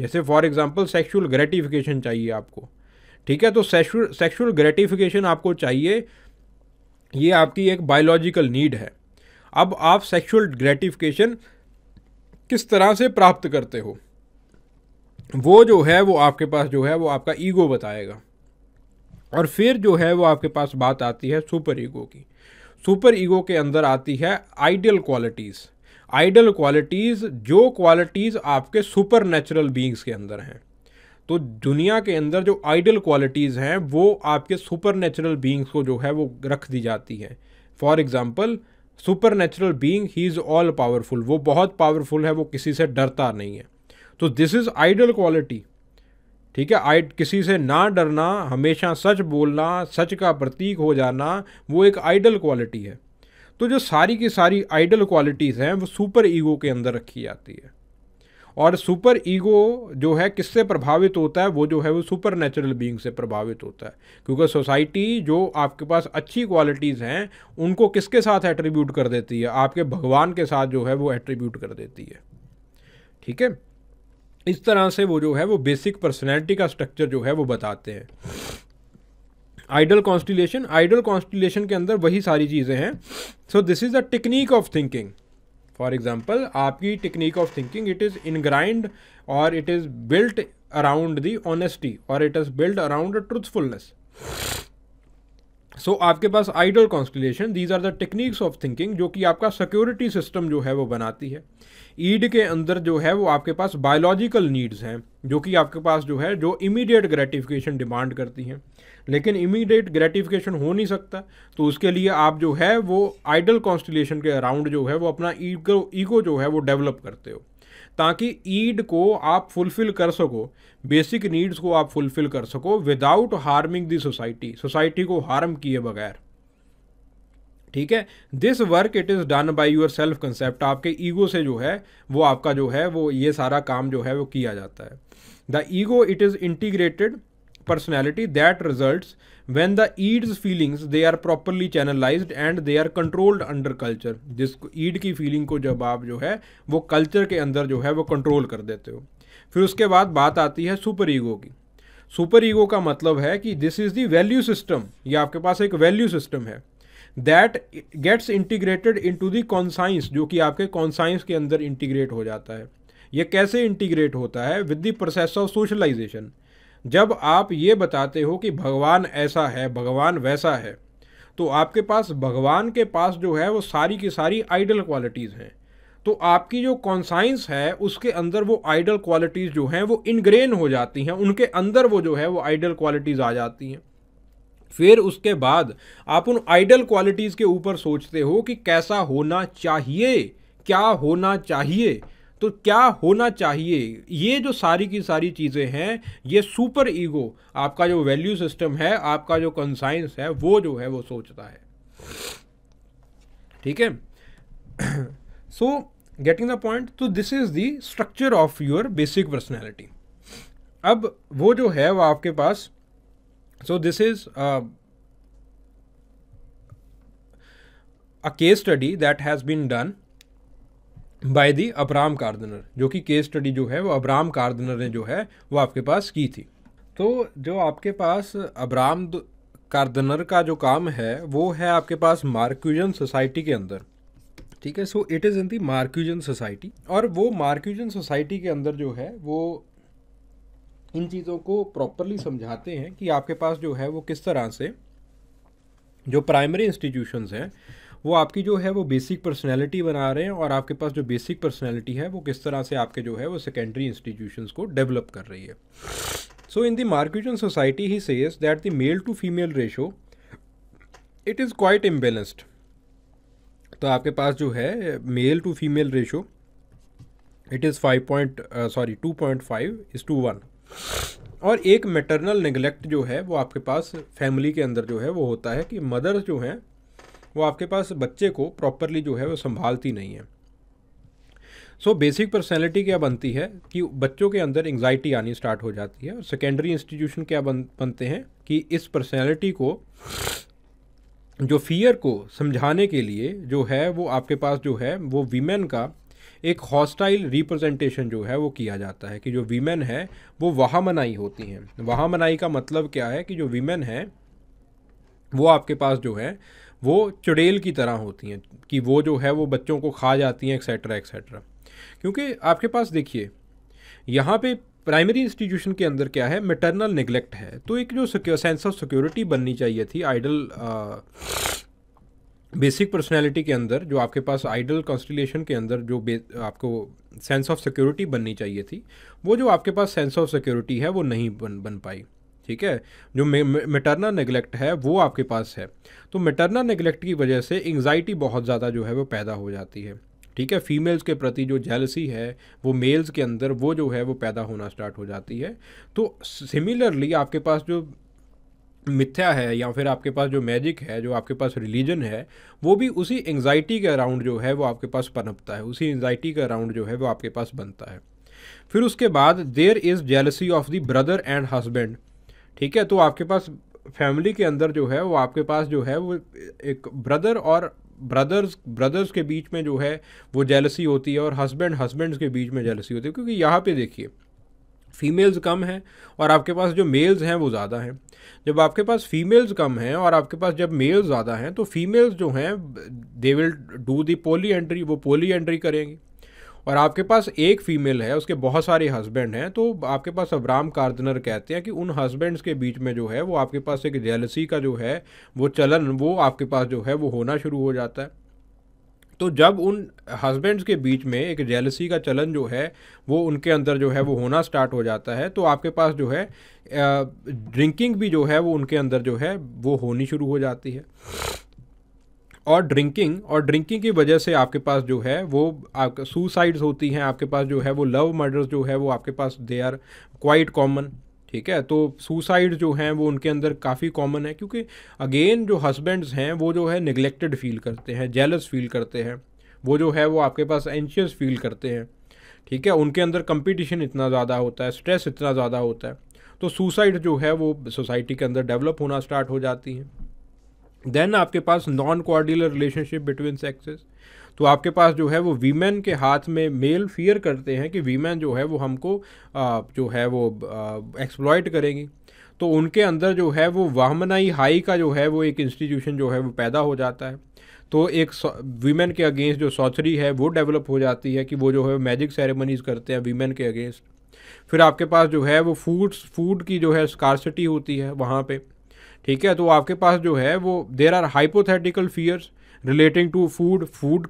जैसे फॉर एग्जांपल सेक्सुअल ग्रेटिफिकेशन चाहिए आपको ठीक है तो सेक्सुअल सेक्सुअल ग्रेटिफिकेशन आपको चाहिए ये आपकी एक बायोलॉजिकल नीड है अब आप सेक्सुअल ग्रेटिफिकेशन किस तरह से प्राप्त करते हो वो जो है वो आपके पास जो है वो आपका ईगो बताएगा और फिर जो है वो आपके पास बात आती है सुपर ईगो की सुपर ईगो के अंदर आती है आइडियल क्वालिटीज़ आइडल क्वालिटीज़ जो क्वालिटीज़ आपके सुपर नेचुरल बींग्स के अंदर हैं तो दुनिया के अंदर जो आइडल क्वालिटीज़ हैं वो आपके सुपर नेचुरल बींग्स को जो है वो रख दी जाती है for example supernatural being he is all powerful वो बहुत पावरफुल है वो किसी से डरता नहीं है तो दिस इज़ आइडल क्वालिटी ठीक है आई किसी से ना डरना हमेशा सच बोलना सच का प्रतीक हो जाना वो एक आइडल क्वालिटी है तो जो सारी की सारी आइडल क्वालिटीज़ हैं वो सुपर ईगो के अंदर रखी जाती है और सुपर ईगो जो है किससे प्रभावित होता है वो जो है वो सुपर नेचुरल बींग से प्रभावित होता है क्योंकि सोसाइटी जो आपके पास अच्छी क्वालिटीज़ हैं उनको किसके साथ एट्रीब्यूट कर देती है आपके भगवान के साथ जो है वो एट्रीब्यूट कर देती है ठीक है इस तरह से वो जो है वो बेसिक पर्सनैलिटी का स्ट्रक्चर जो है वो बताते हैं आइडल कॉन्स्टिलेशन आइडल कॉन्स्टिलेशन के अंदर वही सारी चीज़ें हैं so this is a technique of thinking for example आपकी technique of thinking it is ingrained और it is built around the honesty और it is build around truthfulness so so, आपके पास ideal constellation these are the techniques of thinking जो कि आपका security system जो है वो बनाती है ईड के अंदर जो है वो आपके पास बायोलॉजिकल नीड्स हैं जो कि आपके पास जो है जो इमीडिएट ग्रेटिफिकेशन डिमांड करती हैं लेकिन इमीडिएट ग्रेटिफिकेशन हो नहीं सकता तो उसके लिए आप जो है वो आइडल कॉन्स्टिलेशन के अराउंड जो है वो अपना ईगो ईगो जो है वो डेवलप करते हो ताकि ईड को आप फुलफिल कर सको बेसिक नीड्स को आप फुलफिल कर सको without harming the society society को हार्म किए बगैर ठीक है this work it is done by your self concept आपके ईगो से जो है वो आपका जो है वो ये सारा काम जो है वो किया जाता है the ego it is integrated personality that result when the ids feelings they are properly channelized and they are controlled under culture जिस ईड की फीलिंग को जब आप जो है वो कल्चर के अंदर जो है वो कंट्रोल कर देते हो फिर उसके बाद बात आती है सुपर ईगो की सुपर ईगो का मतलब है कि this is the value system ये आपके पास एक वैल्यू सिस्टम है that gets integrated into the conscience जो कि आपके कॉन्साइंस के अंदर इंटीग्रेट हो जाता है ये कैसे इंटीग्रेट होता है with the process of socialization जब आप ये बताते हो कि भगवान ऐसा है भगवान वैसा है तो आपके पास भगवान के पास जो है वो सारी की सारी आइडल क्वालिटीज़ हैं तो आपकी जो कॉन्साइंस है उसके अंदर वो आइडल क्वालिटीज़ जो हैं वो इनग्रेन हो जाती हैं उनके अंदर वो जो है वो आइडल क्वालिटीज़ आ जाती हैं फिर उसके बाद आप उन आइडल क्वालिटीज़ के ऊपर सोचते हो कि कैसा होना चाहिए क्या होना चाहिए तो क्या होना चाहिए ये जो सारी की सारी चीज़ें हैं ये सुपर ईगो आपका जो वैल्यू सिस्टम है आपका जो कंसाइंस है वो जो है वो सोचता है ठीक है सो गेटिंग द पॉइंट तो this is the structure of your basic personality अब वो जो है वो आपके पास so this is a case study that has been done by the Abram Kardiner जो कि केस स्टडी जो है वो अबराम कार्दनर ने जो है वो आपके पास की थी तो जो आपके पास अब्राम कार्दनर का जो काम है वो है आपके पास मार्क्यूजन सोसाइटी के अंदर ठीक है so it is in the Marquesan society और वो मार्क्यूजन सोसाइटी के अंदर जो है वो इन चीज़ों को प्रॉपरली समझाते हैं कि आपके पास जो है वो किस तरह से जो प्राइमरी इंस्टीट्यूशंस हैं वो आपकी जो है वो बेसिक पर्सनैलिटी बना रहे हैं और आपके पास जो बेसिक पर्सनैलिटी है वो किस तरह से आपके जो है वो सेकेंडरी इंस्टीट्यूशन को डेवलप कर रही है so in the Marquesan society he says that the male to female ratio it is quite imbalanced तो आपके पास जो है male to female ratio it is five point sorry two point five is to one और एक maternal neglect जो है वो आपके पास फैमिली के अंदर जो है वो होता है कि मदर जो हैं वो आपके पास बच्चे को प्रॉपरली जो है वो संभालती नहीं है सो बेसिक पर्सनैलिटी क्या बनती है कि बच्चों के अंदर एंग्जाइटी आनी स्टार्ट हो जाती है और सेकेंडरी इंस्टीट्यूशन क्या बन बनते हैं कि इस पर्सनैलिटी को जो फियर को समझाने के लिए जो है वो आपके पास जो है वो वीमेन का एक हॉस्टाइल रिप्रेजेंटेशन जो है वो किया जाता है कि जो वीमेन है वो वहाँ मनाई होती हैं वहाँ मनाई का मतलब क्या है कि जो वीमेन है वो आपके पास जो है वो चुड़ैल की तरह होती हैं कि वो जो है वो बच्चों को खा जाती हैं एक्सेट्रा एक्सेट्रा क्योंकि आपके पास देखिए यहाँ पे प्राइमरी इंस्टीट्यूशन के अंदर क्या है मेटरनल निगलेक्ट है तो एक जो सेंस ऑफ सिक्योरिटी बननी चाहिए थी आइडल बेसिक पर्सनैलिटी के अंदर जो आपके पास आइडल कॉन्स्टिलेशन के अंदर जो आपको सेंस ऑफ सिक्योरिटी बननी चाहिए थी वो जो आपके पास सेंस ऑफ सिक्योरिटी है वो नहीं बन बन पाई ठीक है जो मेटरनल नेगलेक्ट है वो आपके पास है तो मेटरनल नेगलेक्ट की वजह से एंगजाइटी बहुत ज़्यादा जो है वो पैदा हो जाती है ठीक है फीमेल्स के प्रति जो जेलसी है वो मेल्स के अंदर वो जो है वो पैदा होना स्टार्ट हो जाती है तो सिमिलरली आपके पास जो मिथ्या है या फिर आपके पास जो मैजिक है जो आपके पास रिलीजन है वो भी उसी एंग्जाइटी के अराउंड जो है वो आपके पास पनपता है उसी एंगजाइटी के अराउंड जो है वो आपके पास बनता है फिर उसके बाद there is jealousy of the brother and husband ठीक है तो आपके पास फैमिली के अंदर जो है वो आपके पास जो है वो एक ब्रदर और ब्रदर्स ब्रदर्स के बीच में जो है वो जेलसी होती है और हस्बैंड हस्बैंड्स के बीच में जेलसी होती है क्योंकि यहाँ पे देखिए फीमेल्स कम हैं और आपके पास जो मेल्स हैं वो ज़्यादा हैं जब आपके पास फीमेल्स कम हैं और आपके पास जब मेल्स ज़्यादा हैं तो फीमेल्स जो हैं they will do the polyandry वो पोली एंट्री करेंगी और आपके पास एक फीमेल है उसके बहुत सारे हस्बैंड हैं तो आपके पास अब्राम कार्दनर कहते हैं कि उन हस्बैंड्स के बीच में जो है वो आपके पास एक जेलसी का जो है वो चलन वो आपके पास जो है वो होना शुरू हो जाता है तो जब उन हस्बैंड्स के बीच में एक जेलसी का चलन जो है वो उनके अंदर जो है वो होना स्टार्ट हो जाता है तो आपके पास जो है ड्रिंकिंग भी जो है वो उनके अंदर जो है वो होनी शुरू हो जाती है और ड्रिंकिंग और ड्रिंकिंग की वजह से आपके पास जो है वो आपका सुसाइड्स होती हैं आपके पास जो है वो लव मर्डर्स जो है वो आपके पास दे आर क्वाइट कॉमन ठीक है तो सुसाइड जो हैं वो उनके अंदर काफ़ी कॉमन है क्योंकि अगेन जो हस्बैंड्स हैं वो जो है निगलेक्टेड फील करते हैं जेलस फील करते हैं वो जो है वो आपके पास एंशियस फील करते हैं ठीक है उनके अंदर कंपटीशन इतना ज़्यादा होता है स्ट्रेस इतना ज़्यादा होता है तो सुसाइड जो है वो सोसाइटी के अंदर डेवलप होना स्टार्ट हो जाती है देन आपके पास non cordial relationship between sexes तो आपके पास जो है वो वीमेन के हाथ में मेल फियर करते हैं कि वीमेन जो है वो हमको आ, जो है वो एक्सप्लॉयट करेंगी तो उनके अंदर जो है वो वाहमनाई हाई का जो है वो एक इंस्टीट्यूशन जो है वो पैदा हो जाता है तो एक वीमेन के अगेंस्ट जो सॉचरी है वो डेवलप हो जाती है कि वो जो है मैजिक सेरेमनीज करते हैं वीमेन के अगेंस्ट फिर आपके पास जो है वो फूड्स फूड की जो है स्कारसिटी होती है वहाँ पर ठीक है तो आपके पास जो है वो there are hypothetical fears relating to food food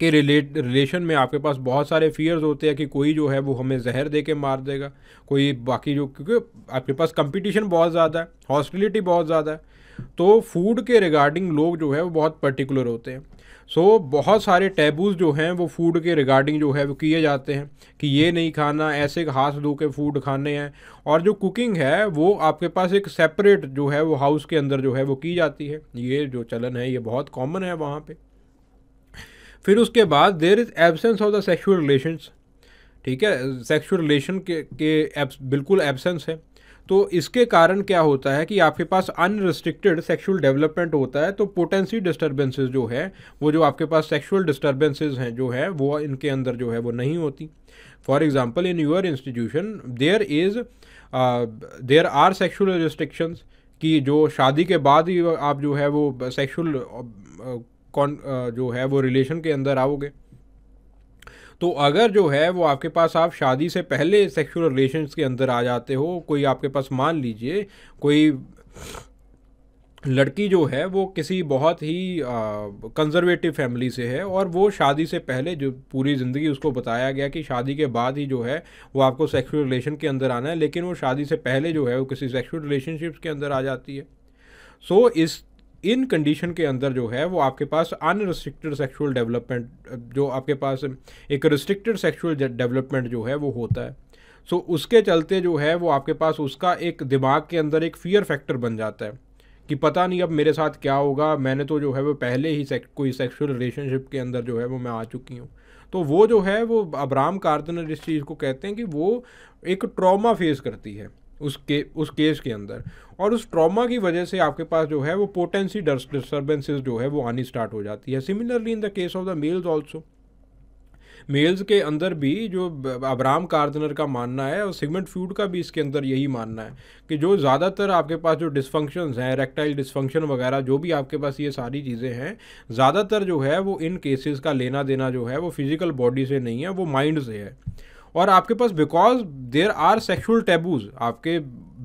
के रिलेट रिलेशन में आपके पास बहुत सारे फियर्स होते हैं कि कोई जो है वो हमें जहर दे के मार देगा कोई बाकी जो क्योंकि आपके पास कंपटीशन बहुत ज़्यादा है हॉस्टिलिटी बहुत ज़्यादा है तो फूड के रिगार्डिंग लोग जो है वो बहुत पर्टिकुलर होते हैं सो so, बहुत सारे टैबूज़ जो हैं वो फूड के रिगार्डिंग जो है वो किए जाते हैं कि ये नहीं खाना ऐसे हाथ धो के फूड खाने हैं और जो कुकिंग है वो आपके पास एक सेपरेट जो है वो हाउस के अंदर जो है वो की जाती है ये जो चलन है ये बहुत कॉमन है वहाँ पर फिर उसके बाद there is absence of the sexual relations ठीक है सेक्शुअल रिलेशन के, के एब, बिल्कुल एबसेंस है तो इसके कारण क्या होता है कि आपके पास अनरिस्ट्रिक्टेड सेक्सुअल डेवलपमेंट होता है तो पोटेंसी डिस्टर्बेंसेज जो है वो जो आपके पास सेक्सुअल डिस्टर्बेंसेज हैं जो है वो इनके अंदर जो है वो नहीं होती for example in your institution there is there are sexual restrictions कि जो शादी के बाद ही आप जो है वो सेक्शुअल कौन जो है वो रिलेशन के अंदर आओगे तो अगर जो है वो आपके पास आप शादी से पहले सेक्सुअल रिलेशंस के अंदर आ जाते हो कोई आपके पास मान लीजिए कोई लड़की जो है वो किसी बहुत ही कंजर्वेटिव फैमिली से है और वो शादी से पहले जो पूरी ज़िंदगी उसको बताया गया कि शादी के बाद ही जो है वो आपको सेक्सुअल रिलेशन के अंदर आना है लेकिन वो शादी से पहले जो है वो किसी सेक्सुअल रिलेशनशिप्स के अंदर आ जाती है सो so, इस इन कंडीशन के अंदर जो है वो आपके पास अनरिस्ट्रिक्टेड सेक्सुअल डेवलपमेंट जो आपके पास एक रिस्ट्रिक्टेड सेक्सुअल डेवलपमेंट जो है वो होता है सो so, उसके चलते जो है वो आपके पास उसका एक दिमाग के अंदर एक फियर फैक्टर बन जाता है कि पता नहीं अब मेरे साथ क्या होगा मैंने तो जो है वो पहले ही सेक, कोई सेक्सुअल रिलेशनशिप के अंदर जो है वो मैं आ चुकी हूँ तो वो जो है वो अब्राम कार्दनर इस चीज़ को कहते हैं कि वो एक ट्रॉमा फेस करती है उसके उस केस के अंदर और उस ट्रॉमा की वजह से आपके पास जो है वो पोटेंसी डिस्टर्बेंसेज जो है वो आनी स्टार्ट हो जाती है similarly in the case of the males also males के अंदर भी जो अबराम कार्दनर का मानना है और सिगमेंट फ्यूड का भी इसके अंदर यही मानना है कि जो ज़्यादातर आपके पास जो डिसफंक्शन हैं रेक्टाइल डिसफंक्शन वगैरह जो भी आपके पास ये सारी चीज़ें हैं ज़्यादातर जो है वो इन केसेस का लेना देना जो है वो फिज़िकल बॉडी से नहीं है वो माइंड से है और आपके पास because there are sexual taboos आपके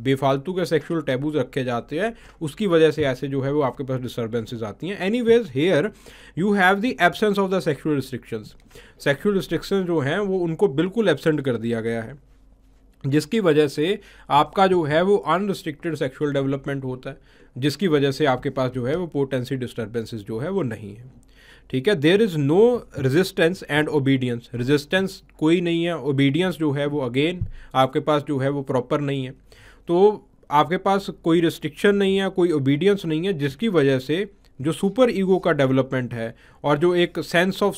बेफालतू के सेक्सुअल टैबूज रखे जाते हैं उसकी वजह से ऐसे जो है वो आपके पास डिस्टर्बेंसेज आती हैं anyways here you have the absence of the sexual restrictions sexual restriction जो हैं वो उनको बिल्कुल एबसेंट कर दिया गया है जिसकी वजह से आपका जो है वो अनरिस्ट्रिक्टेड सेक्सुअल डेवलपमेंट होता है जिसकी वजह से आपके पास जो है वो पोटेंसी डिस्टर्बेंसेज जो है वो नहीं है ठीक है there is no resistance and obedience resistance कोई नहीं है ओबीडियंस जो है वो अगेन आपके पास जो है वो प्रॉपर नहीं है तो आपके पास कोई रिस्ट्रिक्शन नहीं है कोई ओबीडियंस नहीं है जिसकी वजह से जो सुपर ईगो का डेवलपमेंट है और जो एक सेंस ऑफ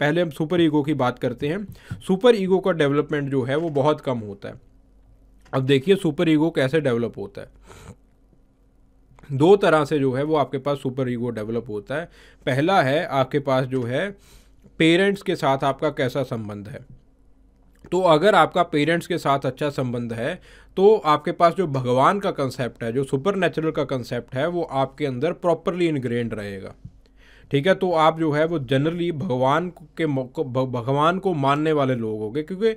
पहले हम सुपर ईगो की बात करते हैं सुपर ईगो का डेवलपमेंट जो है वो बहुत कम होता है अब देखिए सुपर ईगो कैसे डेवलप होता है दो तरह से जो है वो आपके पास सुपर ईगो डेवलप होता है पहला है आपके पास जो है पेरेंट्स के साथ आपका कैसा संबंध है तो अगर आपका पेरेंट्स के साथ अच्छा संबंध है तो आपके पास जो भगवान का कंसेप्ट है जो सुपर नेचुरल का कंसेप्ट है वो आपके अंदर प्रॉपरली इनग्रेंड रहेगा ठीक है तो आप जो है वो जनरली भगवान के भगवान को मानने वाले लोग होंगे क्योंकि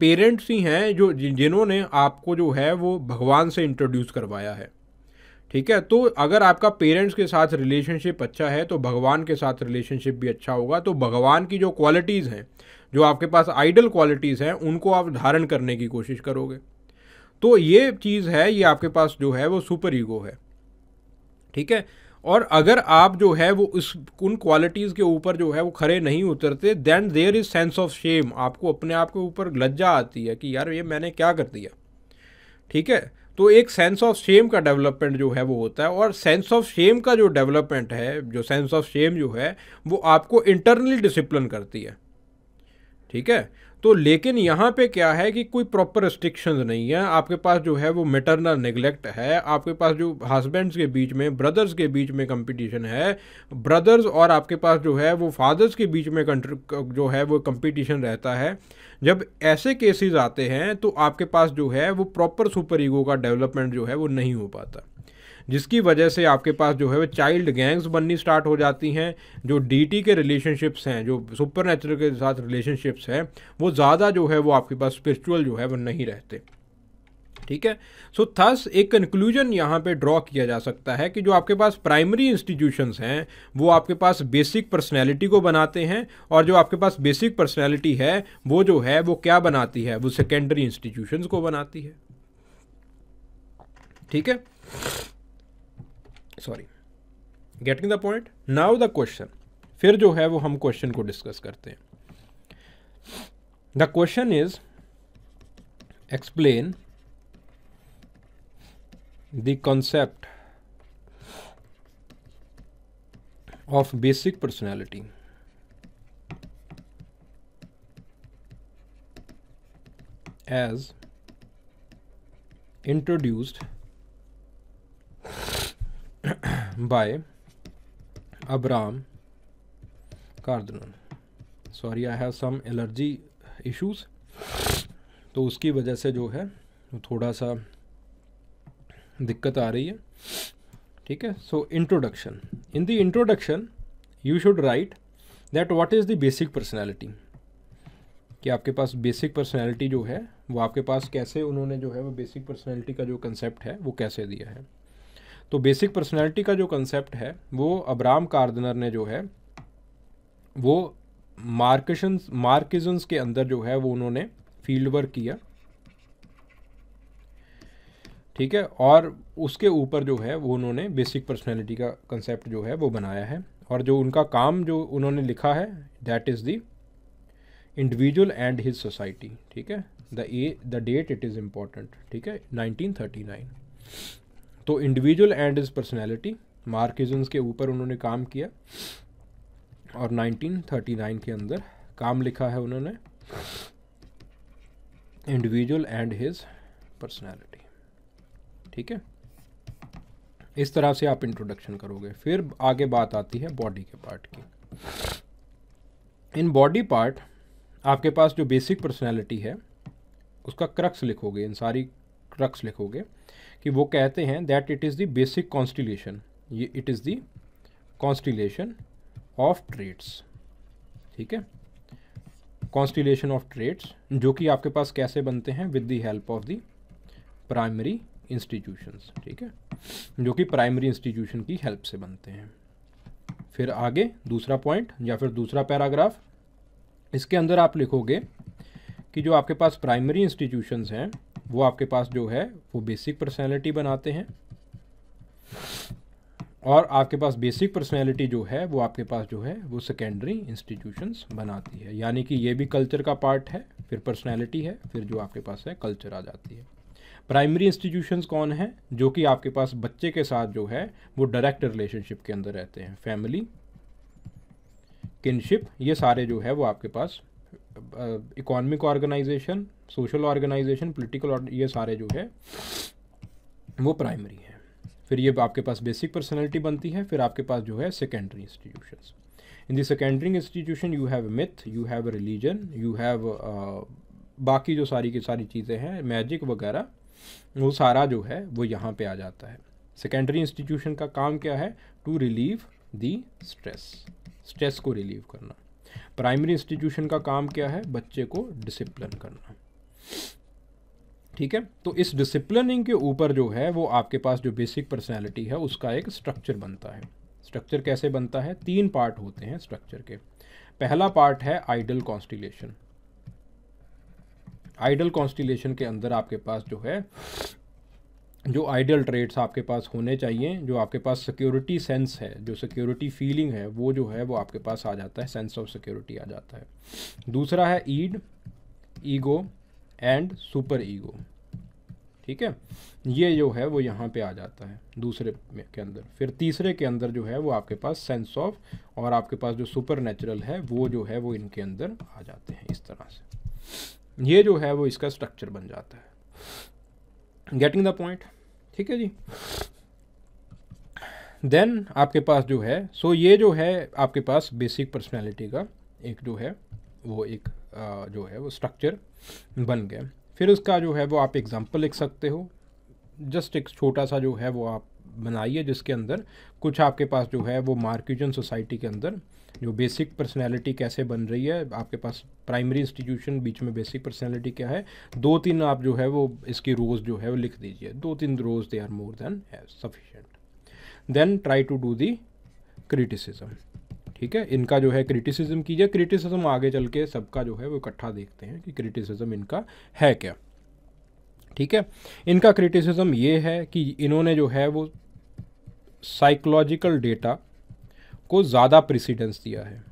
पेरेंट्स ही हैं जो जिन्होंने आपको जो है वो भगवान से इंट्रोड्यूस करवाया है ठीक है तो अगर आपका पेरेंट्स के साथ रिलेशनशिप अच्छा है तो भगवान के साथ रिलेशनशिप भी अच्छा होगा तो भगवान की जो क्वालिटीज़ हैं जो आपके पास आइडल क्वालिटीज़ हैं उनको आप धारण करने की कोशिश करोगे तो ये चीज़ है ये आपके पास जो है वो सुपर ईगो है ठीक है और अगर आप जो है वो इस उन क्वालिटीज़ के ऊपर जो है वो खड़े नहीं उतरते then there is sense of shame आपको अपने आप के ऊपर लज्जा आती है कि यार ये मैंने क्या कर दिया ठीक है तो एक सेंस ऑफ शेम का डेवलपमेंट जो है वो होता है और सेंस ऑफ शेम का जो डेवलपमेंट है जो सेंस ऑफ शेम जो है वो आपको इंटरनली डिसिप्लिन करती है ठीक है तो लेकिन यहाँ पे क्या है कि कोई प्रॉपर रिस्ट्रिक्शंस नहीं है आपके पास जो है वो मेटरनल निगलेक्ट है आपके पास जो हस्बैंड्स के बीच में ब्रदर्स के बीच में कंपटीशन है ब्रदर्स और आपके पास जो है वो फादर्स के बीच में जो है वो कंपटीशन रहता है जब ऐसे केसेस आते हैं तो आपके पास जो है वो प्रॉपर सुपर ईगो का डेवलपमेंट जो है वो नहीं हो पाता जिसकी वजह से आपके पास जो है वो चाइल्ड गैंग्स बननी स्टार्ट हो जाती हैं जो डीटी के रिलेशनशिप्स हैं जो सुपर के साथ रिलेशनशिप्स हैं वो ज़्यादा जो है वो आपके पास स्परिचुअल जो है वो नहीं रहते ठीक है सो so, थस एक कंक्लूजन यहाँ पे ड्रॉ किया जा सकता है कि जो आपके पास प्राइमरी इंस्टीट्यूशंस हैं वो आपके पास बेसिक पर्सनैलिटी को बनाते हैं और जो आपके पास बेसिक पर्सनैलिटी है वो जो है वो क्या बनाती है वो सेकेंडरी इंस्टीट्यूशंस को बनाती है ठीक है sorry getting the point now the question फिर जो है वो हम क्वेश्चन को डिस्कस करते हैं the question is explain the concept of basic personality as introduced by Abraham Cardinal. Sorry, I have some allergy issues. तो उसकी वजह से जो है थोड़ा सा दिक्कत आ रही है ठीक है so introduction in the introduction you should write that what is the basic personality कि आपके पास बेसिक पर्सनैलिटी जो है वो आपके पास कैसे उन्होंने जो है वो बेसिक पर्सनैलिटी का जो कंसेप्ट है वो कैसे दिया है तो बेसिक पर्सनैलिटी का जो कंसेप्ट है वो अब्राम कार्दनर ने जो है वो मार्केशन मार्किजन्स के अंदर जो है वो उन्होंने फील्ड वर्क किया ठीक है और उसके ऊपर जो है वो उन्होंने बेसिक पर्सनैलिटी का कंसेप्ट जो है वो बनाया है और जो उनका काम जो उन्होंने लिखा है that is the individual and his society ठीक है the uh the date it is important ठीक है 1939 तो individual and his personality Marquesans के ऊपर उन्होंने काम किया और 1939 के अंदर काम लिखा है उन्होंने इंडिविजुअल एंड हिज पर्सनैलिटी ठीक है इस तरह से आप इंट्रोडक्शन करोगे फिर आगे बात आती है बॉडी के पार्ट की इन बॉडी पार्ट आपके पास जो बेसिक पर्सनैलिटी है उसका क्रक्स लिखोगे इन सारी क्रक्स लिखोगे कि वो कहते हैं that it is the basic constellation ये it is the constellation of traits ठीक है कॉन्स्टिलेशन ऑफ ट्रेड्स जो कि आपके पास कैसे बनते हैं with the help of the primary institutions ठीक है जो कि प्राइमरी इंस्टीट्यूशन की हेल्प से बनते हैं फिर आगे दूसरा पॉइंट या फिर दूसरा पैराग्राफ इसके अंदर आप लिखोगे कि जो आपके पास प्राइमरी इंस्टीट्यूशंस हैं वो आपके पास जो है वो बेसिक पर्सनैलिटी बनाते हैं और आपके पास बेसिक पर्सनैलिटी जो है वो आपके पास जो है वो सेकेंडरी इंस्टीट्यूशंस बनाती है यानी कि ये भी कल्चर का पार्ट है फिर पर्सनैलिटी है फिर जो आपके पास है कल्चर आ जाती है प्राइमरी इंस्टीट्यूशंस कौन हैं जो कि आपके पास बच्चे के साथ जो है वो डायरेक्ट रिलेशनशिप के अंदर रहते हैं फैमिली किनशिप ये सारे जो है वो आपके पास economic organization social organization political ये सारे जो है वो प्राइमरी हैं फिर ये आपके पास बेसिक पर्सनैलिटी बनती है फिर आपके पास जो है secondary institution in the secondary institution you have myth you have religion you have बाकी जो सारी की सारी चीज़ें हैं मैजिक वगैरह वो सारा जो है वो यहाँ पे आ जाता है सेकेंडरी इंस्टीट्यूशन का काम क्या है to relieve the stress stress को रिलीव करना प्राइमरी इंस्टीट्यूशन का काम क्या है बच्चे को डिसिप्लिन करना ठीक है तो इस डिसिप्लिनिंग के ऊपर जो है वो आपके पास जो बेसिक पर्सनैलिटी है उसका एक स्ट्रक्चर बनता है स्ट्रक्चर कैसे बनता है तीन पार्ट होते हैं स्ट्रक्चर के पहला पार्ट है आइडल कॉन्स्टिलेशन आइडल कॉन्स्टिलेशन के अंदर आपके पास जो है जो आइडियल ट्रेड्स आपके पास होने चाहिए जो आपके पास सिक्योरिटी सेंस है जो सिक्योरिटी फीलिंग है वो जो है वो आपके पास आ जाता है सेंस ऑफ सिक्योरिटी आ जाता है दूसरा है id ego and superego ठीक है ये जो है वो यहाँ पे आ जाता है दूसरे के अंदर फिर तीसरे के अंदर जो है वो आपके पास सेंस ऑफ और आपके पास जो सुपर नेचुरल है वो जो है वो इनके अंदर आ जाते हैं इस तरह से ये जो है वो इसका स्ट्रक्चर बन जाता है गेटिंग द पॉइंट ठीक है जी देन आपके पास जो है सो so ये जो है आपके पास बेसिक पर्सनैलिटी का एक जो है वो एक आ, जो है वो स्ट्रक्चर बन गया फिर उसका जो है वो आप एग्ज़ाम्पल लिख सकते हो जस्ट एक छोटा सा जो है वो आप बनाइए जिसके अंदर कुछ आपके पास जो है वो मार्क्यूजन सोसाइटी के अंदर जो बेसिक पर्सनैलिटी कैसे बन रही है आपके पास प्राइमरी इंस्टीट्यूशन बीच में बेसिक पर्सनैलिटी क्या है दो तीन आप जो है वो इसकी रोज़ जो है वो लिख दीजिए दो तीन रोज़ they are more than sufficient then try to do the criticism ठीक है इनका जो है क्रिटिसिज्म कीजिए क्रिटिसिज्म आगे चल के सबका जो है वो इकट्ठा देखते हैं कि क्रिटिसिज्म इनका है क्या ठीक है इनका क्रिटिसिज्म ये है कि इन्होंने जो है वो साइकोलॉजिकल डेटा को ज़्यादा प्रिसिडेंस दिया है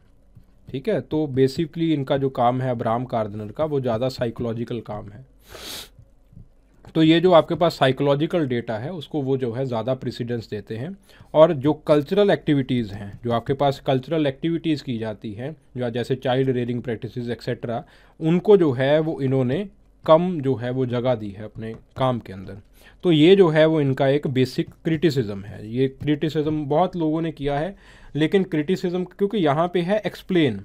ठीक है तो बेसिकली इनका जो काम है अब्राम कार्दनर का वो ज़्यादा साइकोलॉजिकल काम है तो ये जो आपके पास साइकोलॉजिकल डेटा है उसको वो जो है ज़्यादा प्रिसिडेंस देते हैं और जो कल्चरल एक्टिविटीज़ हैं जो आपके पास कल्चरल एक्टिविटीज़ की जाती हैं जो जैसे चाइल्ड रेयरिंग प्रैक्टिस एक्सेट्रा उनको जो है वो इन्होंने कम जो है वो जगह दी है अपने काम के अंदर तो ये जो है वो इनका एक बेसिक क्रिटिसिज्म है ये क्रिटिसिज्म बहुत लोगों ने किया है लेकिन क्रिटिसिज्म क्योंकि यहाँ पे है एक्सप्लेन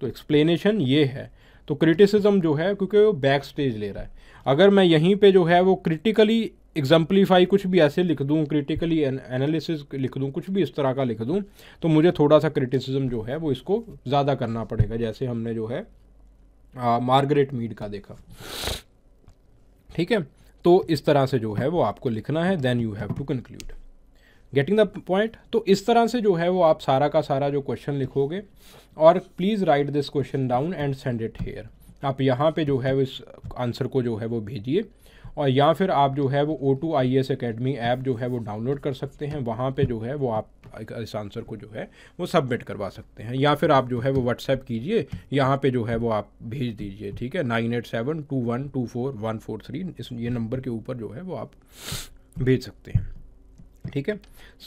तो एक्सप्लेनेशन ये है तो क्रिटिसिज्म जो है क्योंकि वो बैक स्टेज ले रहा है अगर मैं यहीं पे जो है वो क्रिटिकली एग्जाम्पलीफाई कुछ भी ऐसे लिख दूँ क्रिटिकली एनालिसिस लिख दूँ कुछ भी इस तरह का लिख दूँ तो मुझे थोड़ा सा क्रिटिसिज्म जो है वो इसको ज़्यादा करना पड़ेगा जैसे हमने जो है मार्गरेट मीड का देखा ठीक है तो इस तरह से जो है वो आपको लिखना है then you have to conclude getting the point तो इस तरह से जो है वो आप सारा का सारा जो क्वेश्चन लिखोगे और please write this question down and send it here आप यहाँ पे जो है वो इस आंसर को जो है वो भेजिए और या फिर आप जो है वो O two I S academy app जो है वो डाउनलोड कर सकते हैं वहाँ पे जो है वो आप इस आंसर को जो है वो सबमिट करवा सकते हैं या फिर आप जो है वो व्हाट्सएप कीजिए यहाँ पे जो है वो आप भेज दीजिए ठीक है nine eight seven two one two four one four three इस ये नंबर के ऊपर जो है वो आप भेज सकते हैं ठीक है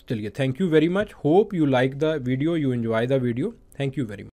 चलिए thank you very much hope you like the video you enjoy the video thank you very much